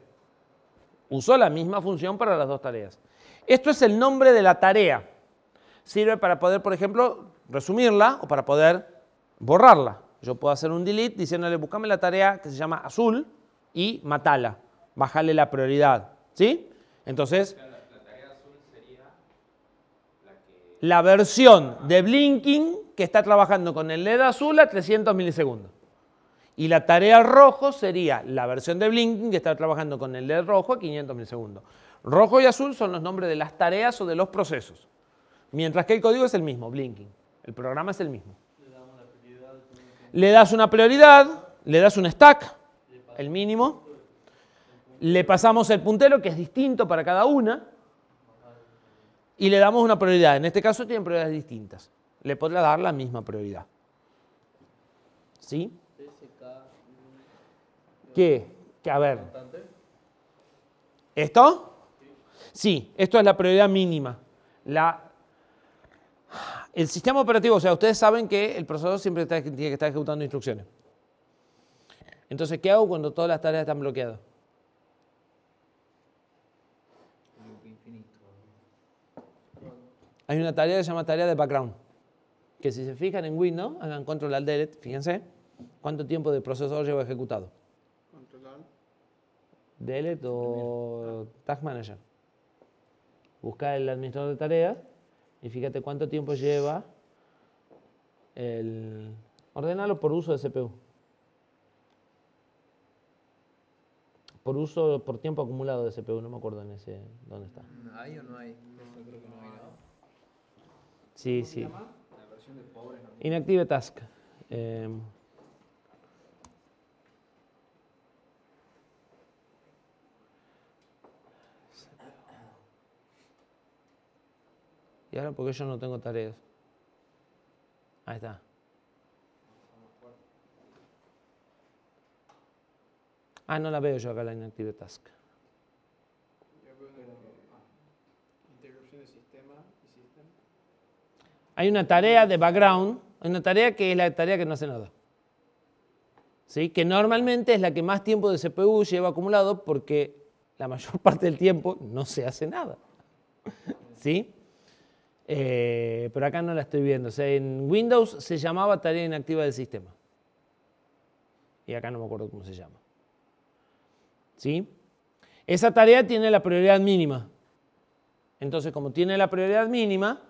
[SPEAKER 1] Uso la misma función para las dos tareas. Esto es el nombre de la tarea. Sirve para poder, por ejemplo, resumirla o para poder borrarla. Yo puedo hacer un delete diciéndole, buscame la tarea que se llama azul y matala, bájale la prioridad, ¿sí? Entonces... La, tarea azul sería la versión de Blinking que está trabajando con el LED azul a 300 milisegundos. Y la tarea rojo sería la versión de Blinking que está trabajando con el LED rojo a 500 milisegundos. Rojo y azul son los nombres de las tareas o de los procesos. Mientras que el código es el mismo, Blinking. El programa es el mismo le das una prioridad, le das un stack, el mínimo, le pasamos el puntero, que es distinto para cada una, y le damos una prioridad. En este caso tienen prioridades distintas. Le podrá dar la misma prioridad. ¿Sí? ¿Qué? Que a ver. ¿Esto? Sí, esto es la prioridad mínima. La el sistema operativo, o sea, ustedes saben que el procesador siempre está, tiene que estar ejecutando instrucciones. Entonces, ¿qué hago cuando todas las tareas están bloqueadas? Hay una tarea que se llama tarea de background, que si se fijan en Windows, hagan control al delete, fíjense cuánto tiempo de procesador lleva ejecutado. Control Delete o este task Manager. Buscar el administrador de tareas y fíjate cuánto tiempo lleva el... Ordenalo por uso de CPU. Por uso, por tiempo acumulado de CPU, no me acuerdo en ese, dónde está.
[SPEAKER 3] ¿Hay o no hay? creo que no hay.
[SPEAKER 1] Sí, sí. La
[SPEAKER 3] versión de Inactive
[SPEAKER 1] task. Em, ¿Y ahora por yo no tengo tareas? Ahí está. Ah, no la veo yo acá la inactive task. Hay una tarea de background, hay una tarea que es la tarea que no hace nada. ¿Sí? Que normalmente es la que más tiempo de CPU lleva acumulado porque la mayor parte del tiempo no se hace nada. ¿Sí? Eh, pero acá no la estoy viendo. en Windows se llamaba tarea inactiva del sistema. Y acá no me acuerdo cómo se llama. ¿Sí? Esa tarea tiene la prioridad mínima. Entonces, como tiene la prioridad mínima,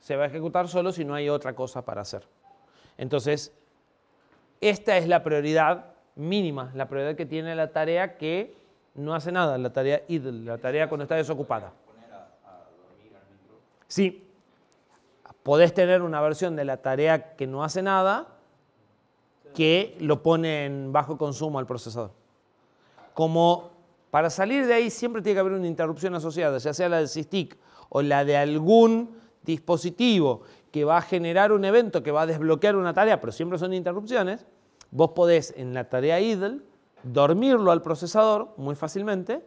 [SPEAKER 1] se va a ejecutar solo si no hay otra cosa para hacer. Entonces, esta es la prioridad mínima, la prioridad que tiene la tarea que no hace nada, la tarea idle, la tarea cuando está desocupada. Sí, podés tener una versión de la tarea que no hace nada que lo pone en bajo consumo al procesador. Como para salir de ahí siempre tiene que haber una interrupción asociada, ya sea la del SysTick o la de algún dispositivo que va a generar un evento, que va a desbloquear una tarea, pero siempre son interrupciones, vos podés en la tarea idle dormirlo al procesador muy fácilmente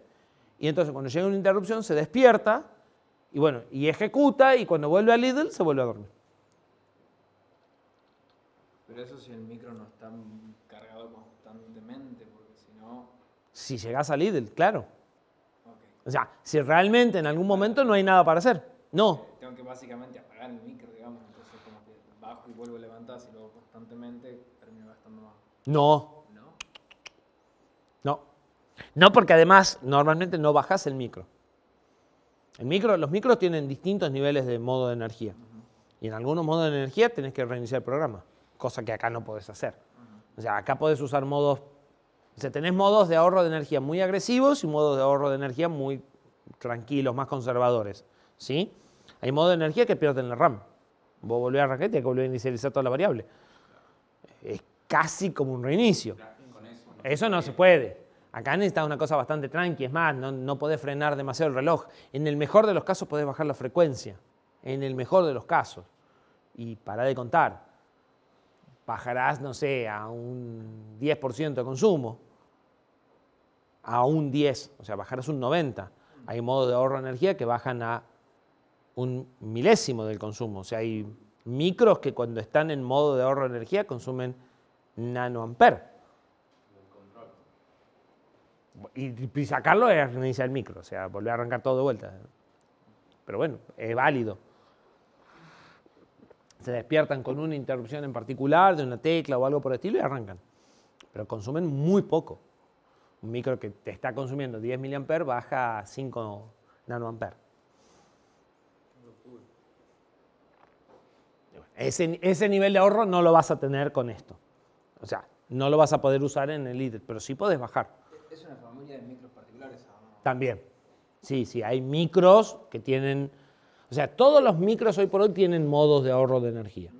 [SPEAKER 1] y entonces cuando llega una interrupción se despierta y bueno, y ejecuta y cuando vuelve a Lidl se vuelve a dormir.
[SPEAKER 3] Pero eso si el micro no está cargado constantemente, porque si no...
[SPEAKER 1] Si llegás a Lidl, claro. Okay. O sea, si realmente en algún momento no hay nada para hacer. No.
[SPEAKER 3] Tengo que básicamente apagar el micro, digamos. Entonces como que bajo y vuelvo a levantar, si luego constantemente, termino gastando más.
[SPEAKER 1] No. No. No, porque además normalmente no bajas el micro los micros tienen distintos niveles de modo de energía. Y en algunos modos de energía tenés que reiniciar el programa, cosa que acá no podés hacer. O sea, acá podés usar modos... O sea, tenés modos de ahorro de energía muy agresivos y modos de ahorro de energía muy tranquilos, más conservadores. ¿sí? Hay modos de energía que pierden la RAM. Vos volvés a raquete y que volver a inicializar toda la variable. Es casi como un reinicio. Eso no eh, se puede. Acá necesitas una cosa bastante tranqui, es más, no, no podés frenar demasiado el reloj. En el mejor de los casos podés bajar la frecuencia, en el mejor de los casos. Y para de contar, bajarás, no sé, a un 10% de consumo, a un 10, o sea, bajarás un 90. Hay modos de ahorro de energía que bajan a un milésimo del consumo, o sea, hay micros que cuando están en modo de ahorro de energía consumen nanoamper. Y, sacarlo es reiniciar el micro, o sea, volver a arrancar todo de vuelta. Pero bueno, es válido. Se despiertan con una interrupción en particular, de una tecla o algo por el estilo y arrancan. Pero consumen muy poco. Un micro que te está consumiendo 10 mA baja a 5 nanoamperes. Ese, ese, nivel de ahorro no lo vas a tener con esto. O sea, no lo vas a poder usar en el líder, pero sí puedes bajar. También. Sí, sí, hay micros que tienen, o sea, todos los micros hoy por hoy tienen modos de ahorro de energía.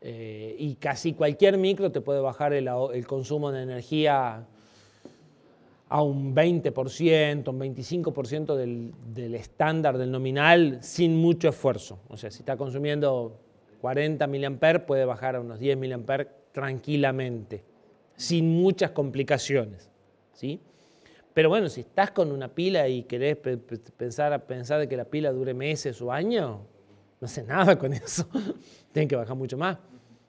[SPEAKER 1] Eh, y casi cualquier micro te puede bajar el, consumo de energía a un 20%, un 25% del, estándar, del nominal, sin mucho esfuerzo. O sea, si está consumiendo 40 mA, puede bajar a unos 10 mA tranquilamente, sin muchas complicaciones. ¿sí? Pero bueno, si estás con una pila y querés pensar, pensar de que la pila dure meses o años, no sé nada con eso. Tienen que bajar mucho más.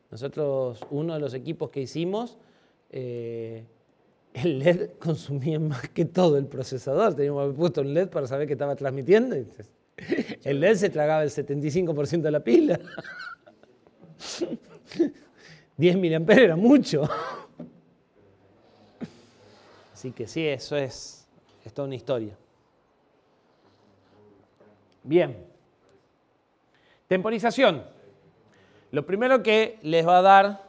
[SPEAKER 1] Nosotros, uno de los equipos que hicimos, eh, el LED consumía más que todo el procesador. Teníamos puesto un LED para saber qué estaba transmitiendo. El LED se tragaba el 75% de la pila. 10 miliamperes era mucho. Así que sí, eso es, es toda una historia. Bien. Temporización. Lo primero que les va a dar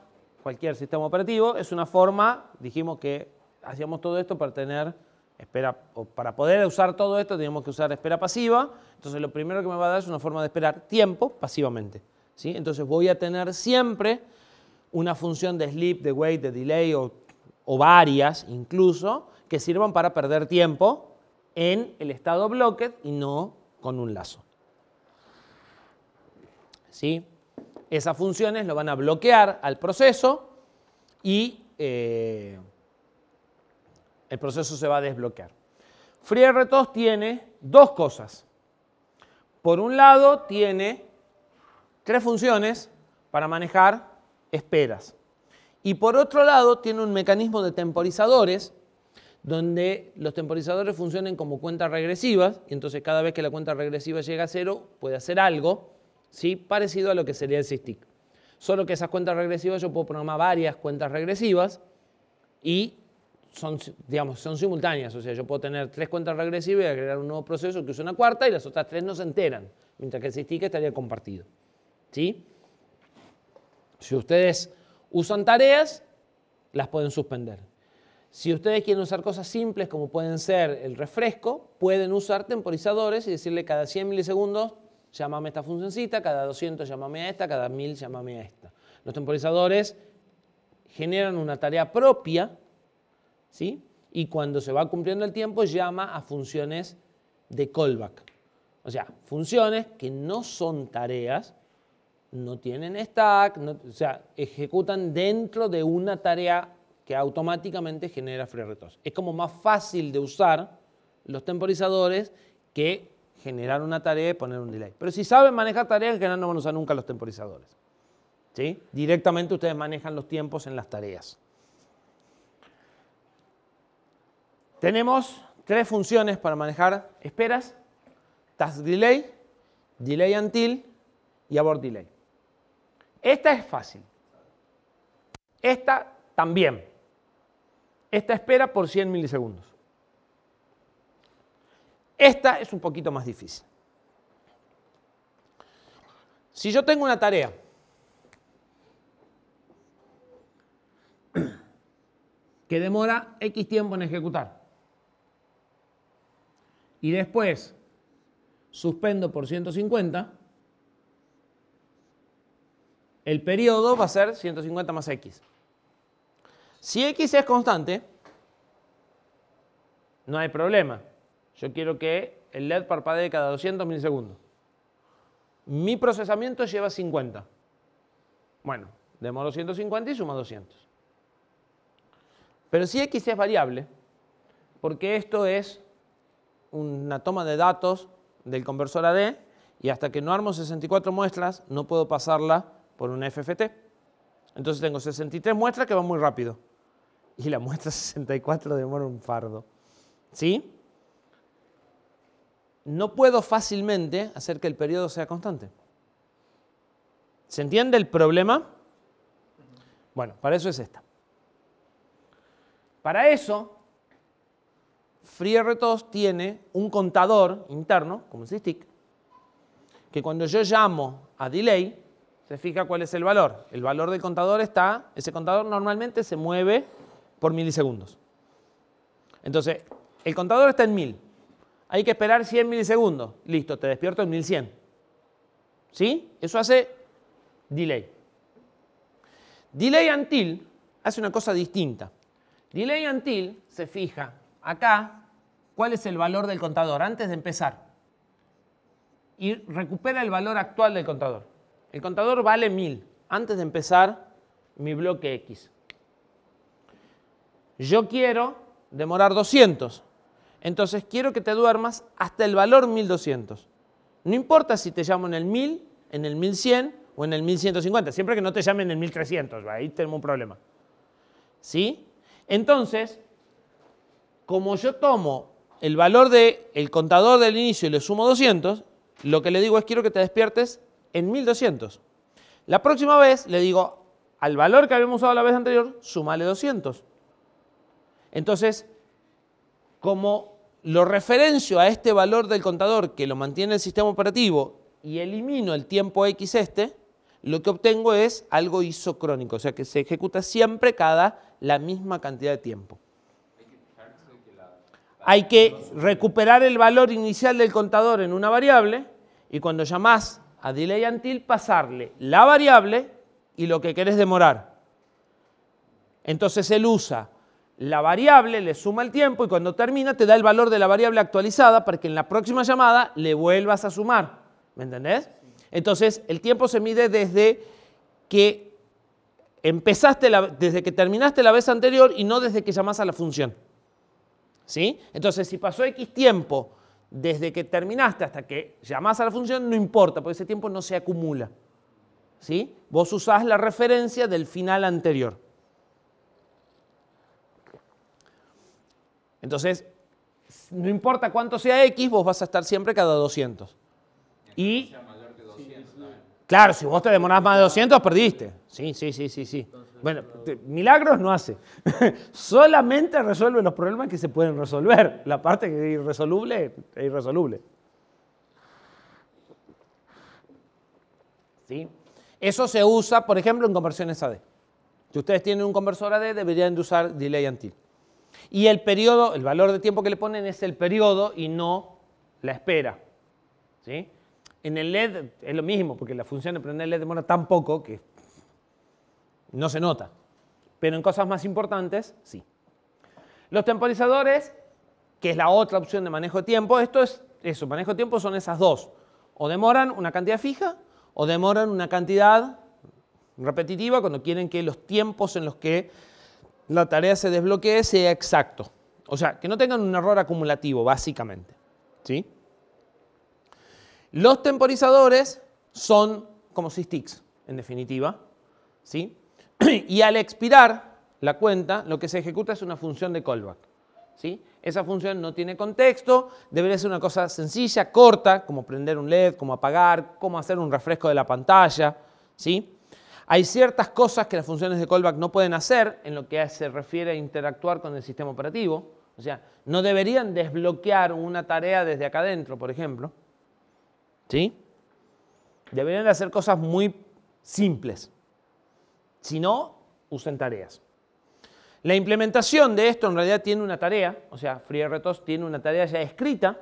[SPEAKER 1] cualquier sistema operativo es una forma, dijimos que hacíamos todo esto para tener espera, o para poder usar todo esto teníamos que usar espera pasiva, entonces lo primero que me va a dar es una forma de esperar tiempo pasivamente. ¿sí? Entonces voy a tener siempre una función de sleep, de wait, de delay o o varias incluso, que sirvan para perder tiempo en el estado blocked y no con un lazo. ¿Sí? Esas funciones lo van a bloquear al proceso y eh, el proceso se va a desbloquear. FreeRTOS tiene dos cosas. Por un lado, tiene tres funciones para manejar esperas. Y por otro lado, tiene un mecanismo de temporizadores, donde los temporizadores funcionan como cuentas regresivas, y entonces cada vez que la cuenta regresiva llega a cero, puede hacer algo, ¿sí? parecido a lo que sería el SISTIC. Solo que esas cuentas regresivas, yo puedo programar varias cuentas regresivas y son, digamos, son simultáneas. O sea, yo puedo tener tres cuentas regresivas y agregar un nuevo proceso que use una cuarta y las otras tres no se enteran, mientras que el SISTIC estaría compartido. ¿Sí? Si ustedes usan tareas, las pueden suspender. Si ustedes quieren usar cosas simples como pueden ser el refresco, pueden usar temporizadores y decirle cada 100 milisegundos llámame esta funcioncita, cada 200 llámame a esta, cada 1000 llámame a esta. Los temporizadores generan una tarea propia, ¿sí? Y cuando se va cumpliendo el tiempo llama a funciones de callback. O sea, funciones que no son tareas, no tienen stack, o sea, ejecutan dentro de una tarea que automáticamente genera retos Es como más fácil de usar los temporizadores que generar una tarea y poner un delay. Pero si saben manejar tareas, en no van a usar nunca los temporizadores. ¿Sí? Directamente ustedes manejan los tiempos en las tareas. Tenemos tres funciones para manejar esperas, task delay, delay until y abort delay. Esta es fácil. Esta también. Esta espera por 100 milisegundos. Esta es un poquito más difícil. Si yo tengo una tarea que demora X tiempo en ejecutar y después suspendo por 150, el periodo va a ser 150 más x. Si x es constante, no hay problema. Yo quiero que el LED parpadee cada 200 milisegundos. Mi procesamiento lleva 50. Bueno, demoro 150 y suma 200. Pero si x es variable, porque esto es una toma de datos del conversor AD y hasta que no armo 64 muestras no puedo pasarla por una FFT. Entonces tengo 63 muestras que van muy rápido. Y la muestra 64 demora un fardo. ¿Sí? No puedo fácilmente hacer que el periodo sea constante. ¿Se entiende el problema? Bueno, para eso es esta. Para eso, FreeRTOS tiene un contador interno, como el stick, que cuando yo llamo a delay, se fija cuál es el valor. El valor del contador está, ese contador normalmente se mueve por milisegundos. Entonces, el contador está en 1000. Hay que esperar 100 milisegundos. Listo, te despierto en 1100. ¿Sí? Eso hace delay. Delay until hace una cosa distinta. Delay until se fija acá cuál es el valor del contador antes de empezar y recupera el valor actual del contador. El contador vale 1000. Antes de empezar mi bloque X. Yo quiero demorar 200. Entonces quiero que te duermas hasta el valor 1200. No importa si te llamo en el 1000, en el 1100 o en el 1150. Siempre que no te llamen en el 1300, ahí tengo un problema. ¿Sí? Entonces, como yo tomo el valor del el contador del inicio y le sumo 200, lo que le digo es quiero que te despiertes en 1200. La próxima vez le digo, al valor que habíamos usado la vez anterior, sumale 200. Entonces, como lo referencio a este valor del contador que lo mantiene el sistema operativo y elimino el tiempo X este, lo que obtengo es algo isocrónico, o sea que se ejecuta siempre cada la misma cantidad de tiempo. Hay que recuperar el valor inicial del contador en una variable y cuando llamás a delay until pasarle la variable y lo que querés demorar. Entonces él usa la variable, le suma el tiempo y cuando termina te da el valor de la variable actualizada para que en la próxima llamada le vuelvas a sumar. ¿Me entendés? Entonces el tiempo se mide desde que empezaste, desde que terminaste la vez anterior y no desde que llamás a la función. ¿Sí? Entonces si pasó X tiempo desde que terminaste hasta que llamás a la función, no importa, porque ese tiempo no se acumula. ¿Sí? Vos usás la referencia del final anterior. Entonces, no importa cuánto sea X, vos vas a estar siempre cada 200. Y Claro, si vos te demorás más de 200, perdiste. Sí, sí, sí, sí, sí. Bueno, milagros no hace. Solamente resuelve los problemas que se pueden resolver. La parte que es irresoluble es irresoluble. ¿Sí? Eso se usa, por ejemplo, en conversiones AD. Si ustedes tienen un conversor AD, deberían de usar delay until. Y el periodo, el valor de tiempo que le ponen es el periodo y no la espera. ¿Sí? En el LED es lo mismo, porque la función de prender el LED demora tan poco que no se nota. Pero en cosas más importantes, sí. Los temporizadores, que es la otra opción de manejo de tiempo, esto es eso, manejo de tiempo son esas dos. O demoran una cantidad fija o demoran una cantidad repetitiva cuando quieren que los tiempos en los que la tarea se desbloquee sea exacto. O sea, que no tengan un error acumulativo, básicamente. ¿Sí? Los temporizadores son como sticks, en definitiva. ¿sí? Y al expirar la cuenta, lo que se ejecuta es una función de callback. ¿sí? Esa función no tiene contexto, debería ser una cosa sencilla, corta, como prender un LED, como apagar, como hacer un refresco de la pantalla. ¿sí? Hay ciertas cosas que las funciones de callback no pueden hacer en lo que se refiere a interactuar con el sistema operativo. O sea, no deberían desbloquear una tarea desde acá adentro, por ejemplo. ¿Sí? Deberían hacer cosas muy simples. Si no, usen tareas. La implementación de esto en realidad tiene una tarea, o sea, FreeRTOS tiene una tarea ya escrita.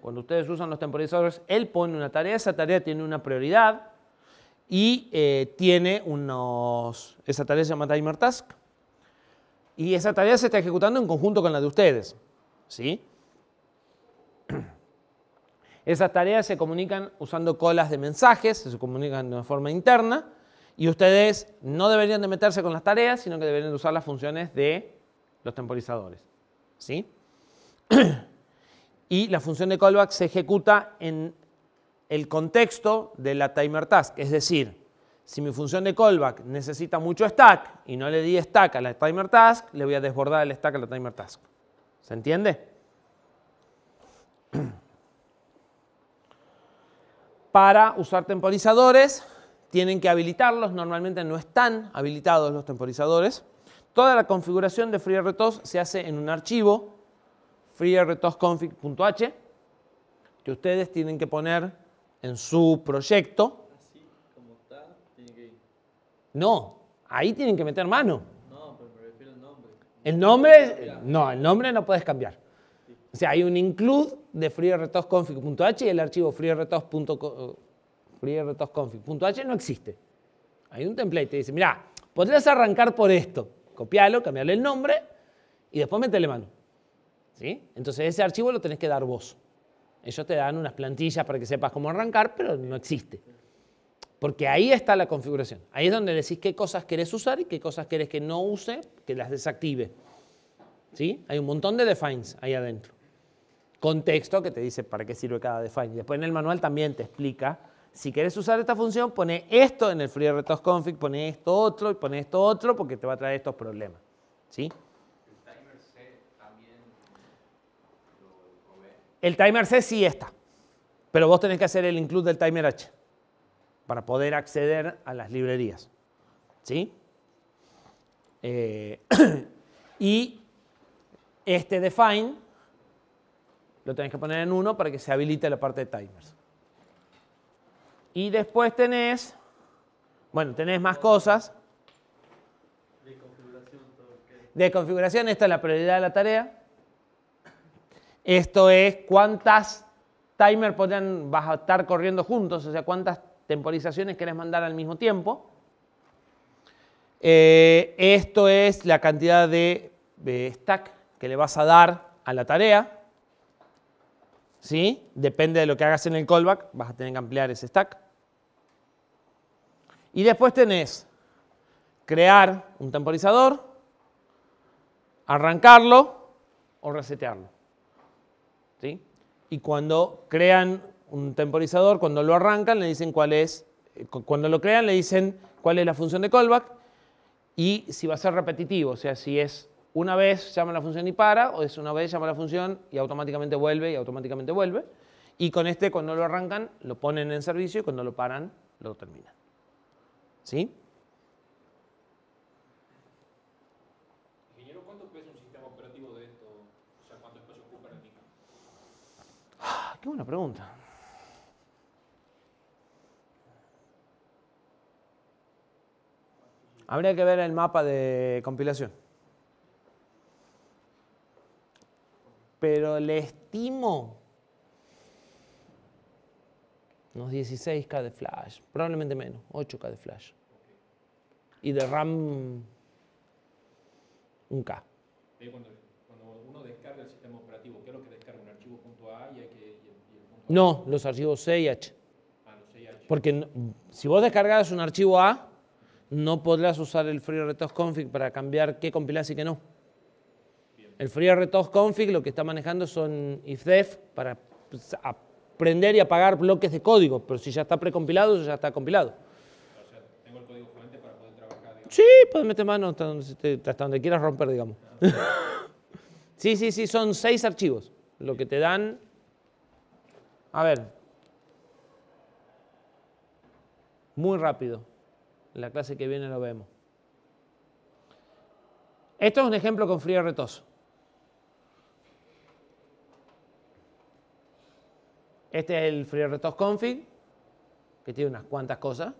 [SPEAKER 1] Cuando ustedes usan los temporizadores, él pone una tarea, esa tarea tiene una prioridad y eh, tiene unos... Esa tarea se llama timer task y esa tarea se está ejecutando en conjunto con la de ustedes. ¿Sí? Esas tareas se comunican usando colas de mensajes, se comunican de una forma interna y ustedes no deberían de meterse con las tareas, sino que deberían de usar las funciones de los temporizadores. ¿Sí? y la función de callback se ejecuta en el contexto de la timer task, es decir, si mi función de callback necesita mucho stack y no le di stack a la timer task, le voy a desbordar el stack a la timer task. ¿Se entiende? para usar temporizadores tienen que habilitarlos, normalmente no están habilitados los temporizadores. Toda la configuración de FreeRTOS se hace en un archivo, freertosconfig.h, que ustedes tienen que poner en su proyecto.
[SPEAKER 3] Así como
[SPEAKER 2] está,
[SPEAKER 1] No, ahí tienen que meter mano. No, pero refiero nombre. El nombre, no, el nombre no puedes cambiar. O sea, hay un include de FreeRTOSConfig.h y el archivo FreeRTOS.config.h no existe. Hay un template que dice, mira, podrías arrancar por esto. Copialo, cambiarle el nombre y después metele mano. ¿Sí? Entonces ese archivo lo tenés que dar vos. Ellos te dan unas plantillas para que sepas cómo arrancar, pero no existe. Porque ahí está la configuración. Ahí es donde decís qué cosas querés usar y qué cosas querés que no use, que las desactive. ¿Sí? Hay un montón de defines ahí adentro contexto que te dice para qué sirve cada define. Y después en el manual también te explica, si quieres usar esta función, pone esto en el config, pone esto otro y pone esto otro porque te va a traer estos problemas. ¿Sí? ¿El timer C también lo El timer C sí está, pero vos tenés que hacer el include del timer H para poder acceder a las librerías. ¿Sí? Eh, y este define lo tenés que poner en uno para que se habilite la parte de timers. Y después tenés, bueno, tenés más cosas.
[SPEAKER 3] De configuración.
[SPEAKER 1] De configuración, esta es la prioridad de la tarea. Esto es cuántas timers podrían, vas a estar corriendo juntos, o sea, cuántas temporizaciones querés mandar al mismo tiempo. Eh, esto es la cantidad de stack que le vas a dar a la tarea. ¿sí? Depende de lo que hagas en el callback, vas a tener que ampliar ese stack. Y después tenés crear un temporizador, arrancarlo o resetearlo. ¿Sí? Y cuando crean un temporizador, cuando lo arrancan, le dicen cuál es, eh, cuando lo crean le dicen cuál es la función de callback y si va a ser repetitivo, o sea, si es una vez llama la función y para, o es una vez llama la función y automáticamente vuelve y automáticamente vuelve. Y con este, cuando lo arrancan, lo ponen en servicio y cuando lo paran, lo terminan. ¿Sí?
[SPEAKER 2] Ingeniero, ¿cuánto pesa un sistema operativo de esto? espacio ocupa el
[SPEAKER 1] ah, qué buena pregunta. Habría que ver el mapa de compilación. pero le estimo unos 16K de flash, probablemente menos, 8K de flash. Y de RAM, un K.
[SPEAKER 2] Cuando, uno descarga el sistema operativo, ¿qué es lo que descarga? ¿Un archivo .a
[SPEAKER 1] y, hay que, No, los archivos C y H. Ah, los Porque si vos descargas un archivo A, no podrás usar el free retos config para cambiar qué compilás y qué no. El FreeRTOS config lo que está manejando son ifdef para pues, aprender y apagar bloques de código, pero si ya está precompilado, ya está compilado. O
[SPEAKER 2] sea, tengo el código fuente para poder
[SPEAKER 1] trabajar. Sí, puedes meter mano hasta donde, quieras romper, digamos. sí, sí, sí, son seis archivos. Lo que te dan... A ver. Muy rápido. la clase que viene lo vemos. Esto es un ejemplo con FreeRTOS. Este es el FreeRTOS config, que tiene unas cuantas cosas.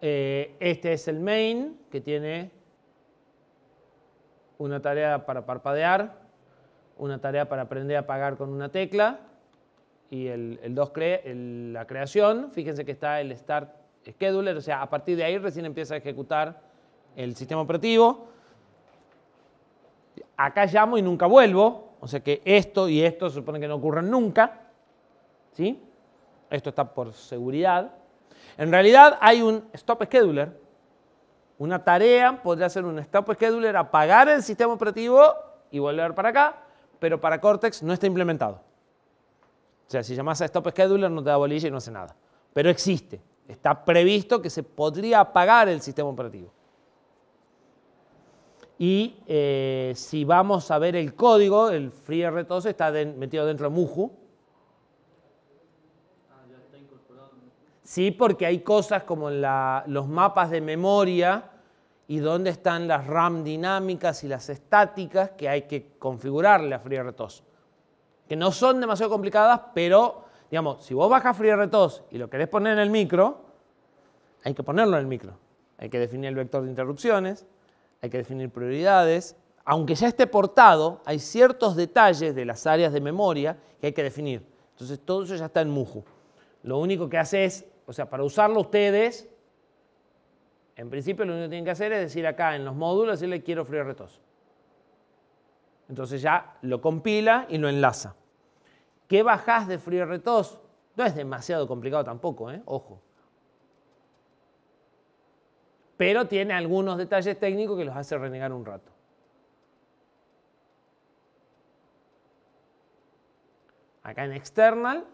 [SPEAKER 1] Eh, este es el main, que tiene una tarea para parpadear, una tarea para aprender a apagar con una tecla y el, la creación. Fíjense que está el start scheduler, o sea, a partir de ahí recién empieza a ejecutar el sistema operativo. Acá llamo y nunca vuelvo, o sea que esto y esto se supone que no ocurren nunca, ¿sí? Esto está por seguridad. En realidad hay un stop scheduler, una tarea podría ser un stop scheduler, apagar el sistema operativo y volver para acá, pero para Cortex no está implementado. O sea, si llamas a stop scheduler no te da bolilla y no hace nada, pero existe. Está previsto que se podría apagar el sistema operativo. Y eh, si vamos a ver el código, el FreeRTOS está metido dentro de Muju. Ah, sí, porque hay cosas como los mapas de memoria y dónde están las RAM dinámicas y las estáticas que hay que configurarle a FreeRTOS. Que no son demasiado complicadas, pero, digamos, si vos bajas FreeRTOS y lo querés poner en el micro, hay que ponerlo en el micro. Hay que definir el vector de interrupciones, hay que definir prioridades. Aunque ya esté portado, hay ciertos detalles de las áreas de memoria que hay que definir. Entonces todo eso ya está en MUJO. Lo único que hace es, o sea, para usarlo ustedes, en principio lo único que tienen que hacer es decir acá en los módulos, decirle quiero frío retos. Entonces ya lo compila y lo enlaza. ¿Qué bajás de frío retos? No es demasiado complicado tampoco, ¿eh? ojo pero tiene algunos detalles técnicos que los hace renegar un rato. Acá en external,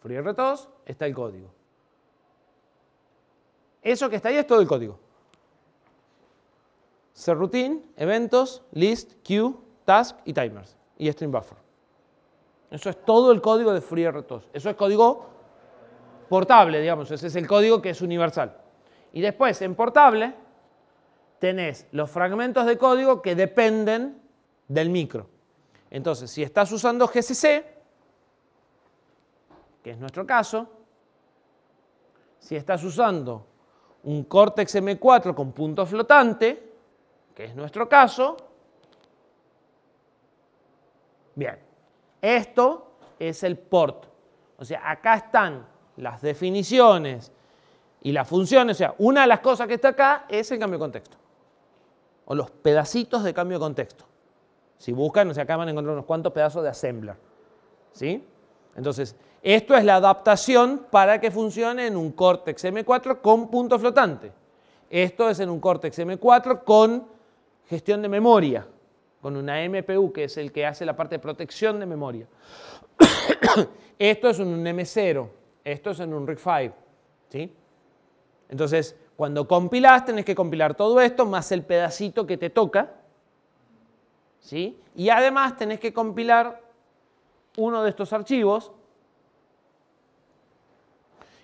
[SPEAKER 1] FreeRTOS, está el código. Eso que está ahí es todo el código. Serroutine, eventos, list, queue, task y timers. Y stream buffer. Eso es todo el código de FreeRTOS. Eso es código portable, digamos, ese es el código que es universal. Y después, en portable, tenés los fragmentos de código que dependen del micro. Entonces, si estás usando GCC, que es nuestro caso, si estás usando un Cortex M4 con punto flotante, que es nuestro caso, bien, esto es el port. O sea, acá están las definiciones y las funciones, o sea, una de las cosas que está acá es el cambio de contexto, o los pedacitos de cambio de contexto. Si buscan, o sea, acá van encontrar unos cuantos pedazos de assembler. ¿Sí? Entonces, esto es la adaptación para que funcione en un Cortex M4 con punto flotante. Esto es en un Cortex M4 con gestión de memoria, con una MPU, que es el que hace la parte de protección de memoria. Esto es un M0, esto es en un rig 5. ¿sí? Entonces, cuando compilas, tenés que compilar todo esto más el pedacito que te toca. ¿sí? Y además tenés que compilar uno de estos archivos,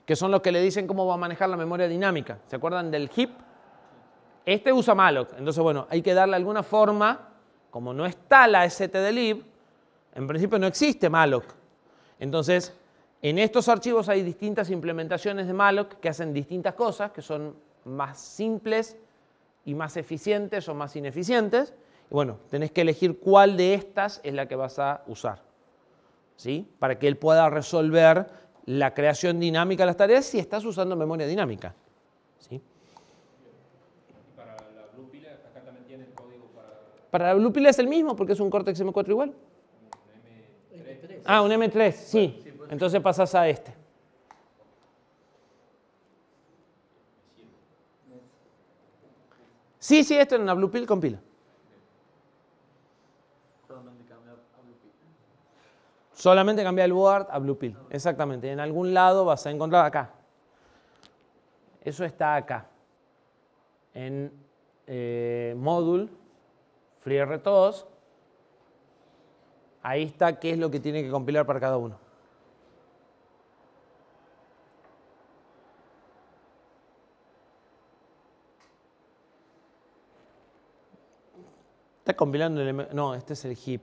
[SPEAKER 1] que son los que le dicen cómo va a manejar la memoria dinámica. ¿Se acuerdan del heap? Este usa malloc. Entonces, bueno, hay que darle alguna forma, como no está la stdlib, en principio no existe malloc. Entonces, en estos archivos hay distintas implementaciones de malloc que hacen distintas cosas, que son más simples y más eficientes o más ineficientes. Y bueno, tenés que elegir cuál de estas es la que vas a usar, ¿sí? Para que él pueda resolver la creación dinámica de las tareas si estás usando memoria dinámica, ¿sí? para la Blue Pill acá también tiene el código para...? Para la Blue es el mismo porque es un Cortex M4 igual.
[SPEAKER 2] M3. Ah, un
[SPEAKER 1] M3, sí. Entonces pasas a este. Sí, sí, esto en una Blue Pill compila. Solamente cambia el Word a Blue Pill. Exactamente. En algún lado vas a encontrar acá. Eso está acá. En módulo, Module, 2 Ahí está qué es lo que tiene que compilar para cada uno. Está compilando el... No, este es el heap.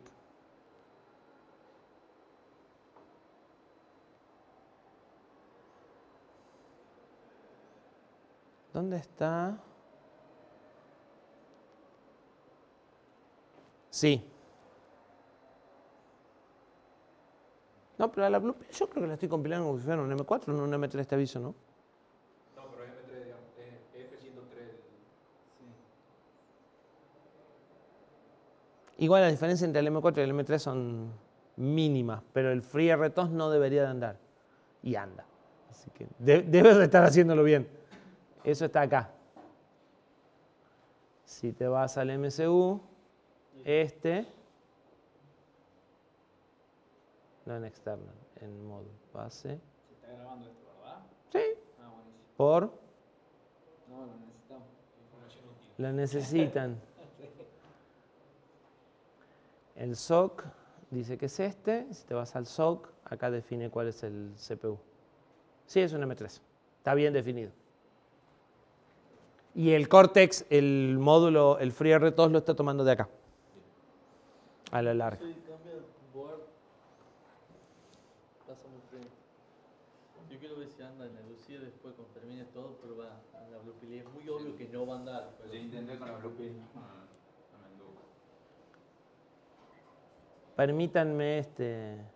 [SPEAKER 1] ¿Dónde está? Sí. No, pero a la yo creo que la estoy compilando como si fuera un M4, no un M3 te aviso, ¿no? Igual la diferencia entre el M4 y el M3 son mínimas, pero el FreeR2 no debería de andar. Y anda. Así que debes de estar haciéndolo bien. Eso está acá. Si te vas al MCU, este, no en externa, en modo base.
[SPEAKER 3] ¿Se está grabando esto, verdad? Sí.
[SPEAKER 1] Ah, buenísimo. ¿Por?
[SPEAKER 3] No, lo necesitamos.
[SPEAKER 1] Lo necesitan. El SOC dice que es este, si te vas al SOC, acá define cuál es el CPU. Sí, es un M3, está bien definido. Y el Cortex, el módulo, el R2 lo está tomando de acá, a la larga.
[SPEAKER 2] Yo quiero ver si anda en la Lucía después cuando termine todo, pero va a la Blue Es muy obvio que no va a andar. Yo intenté con la Blue
[SPEAKER 1] Permítanme este,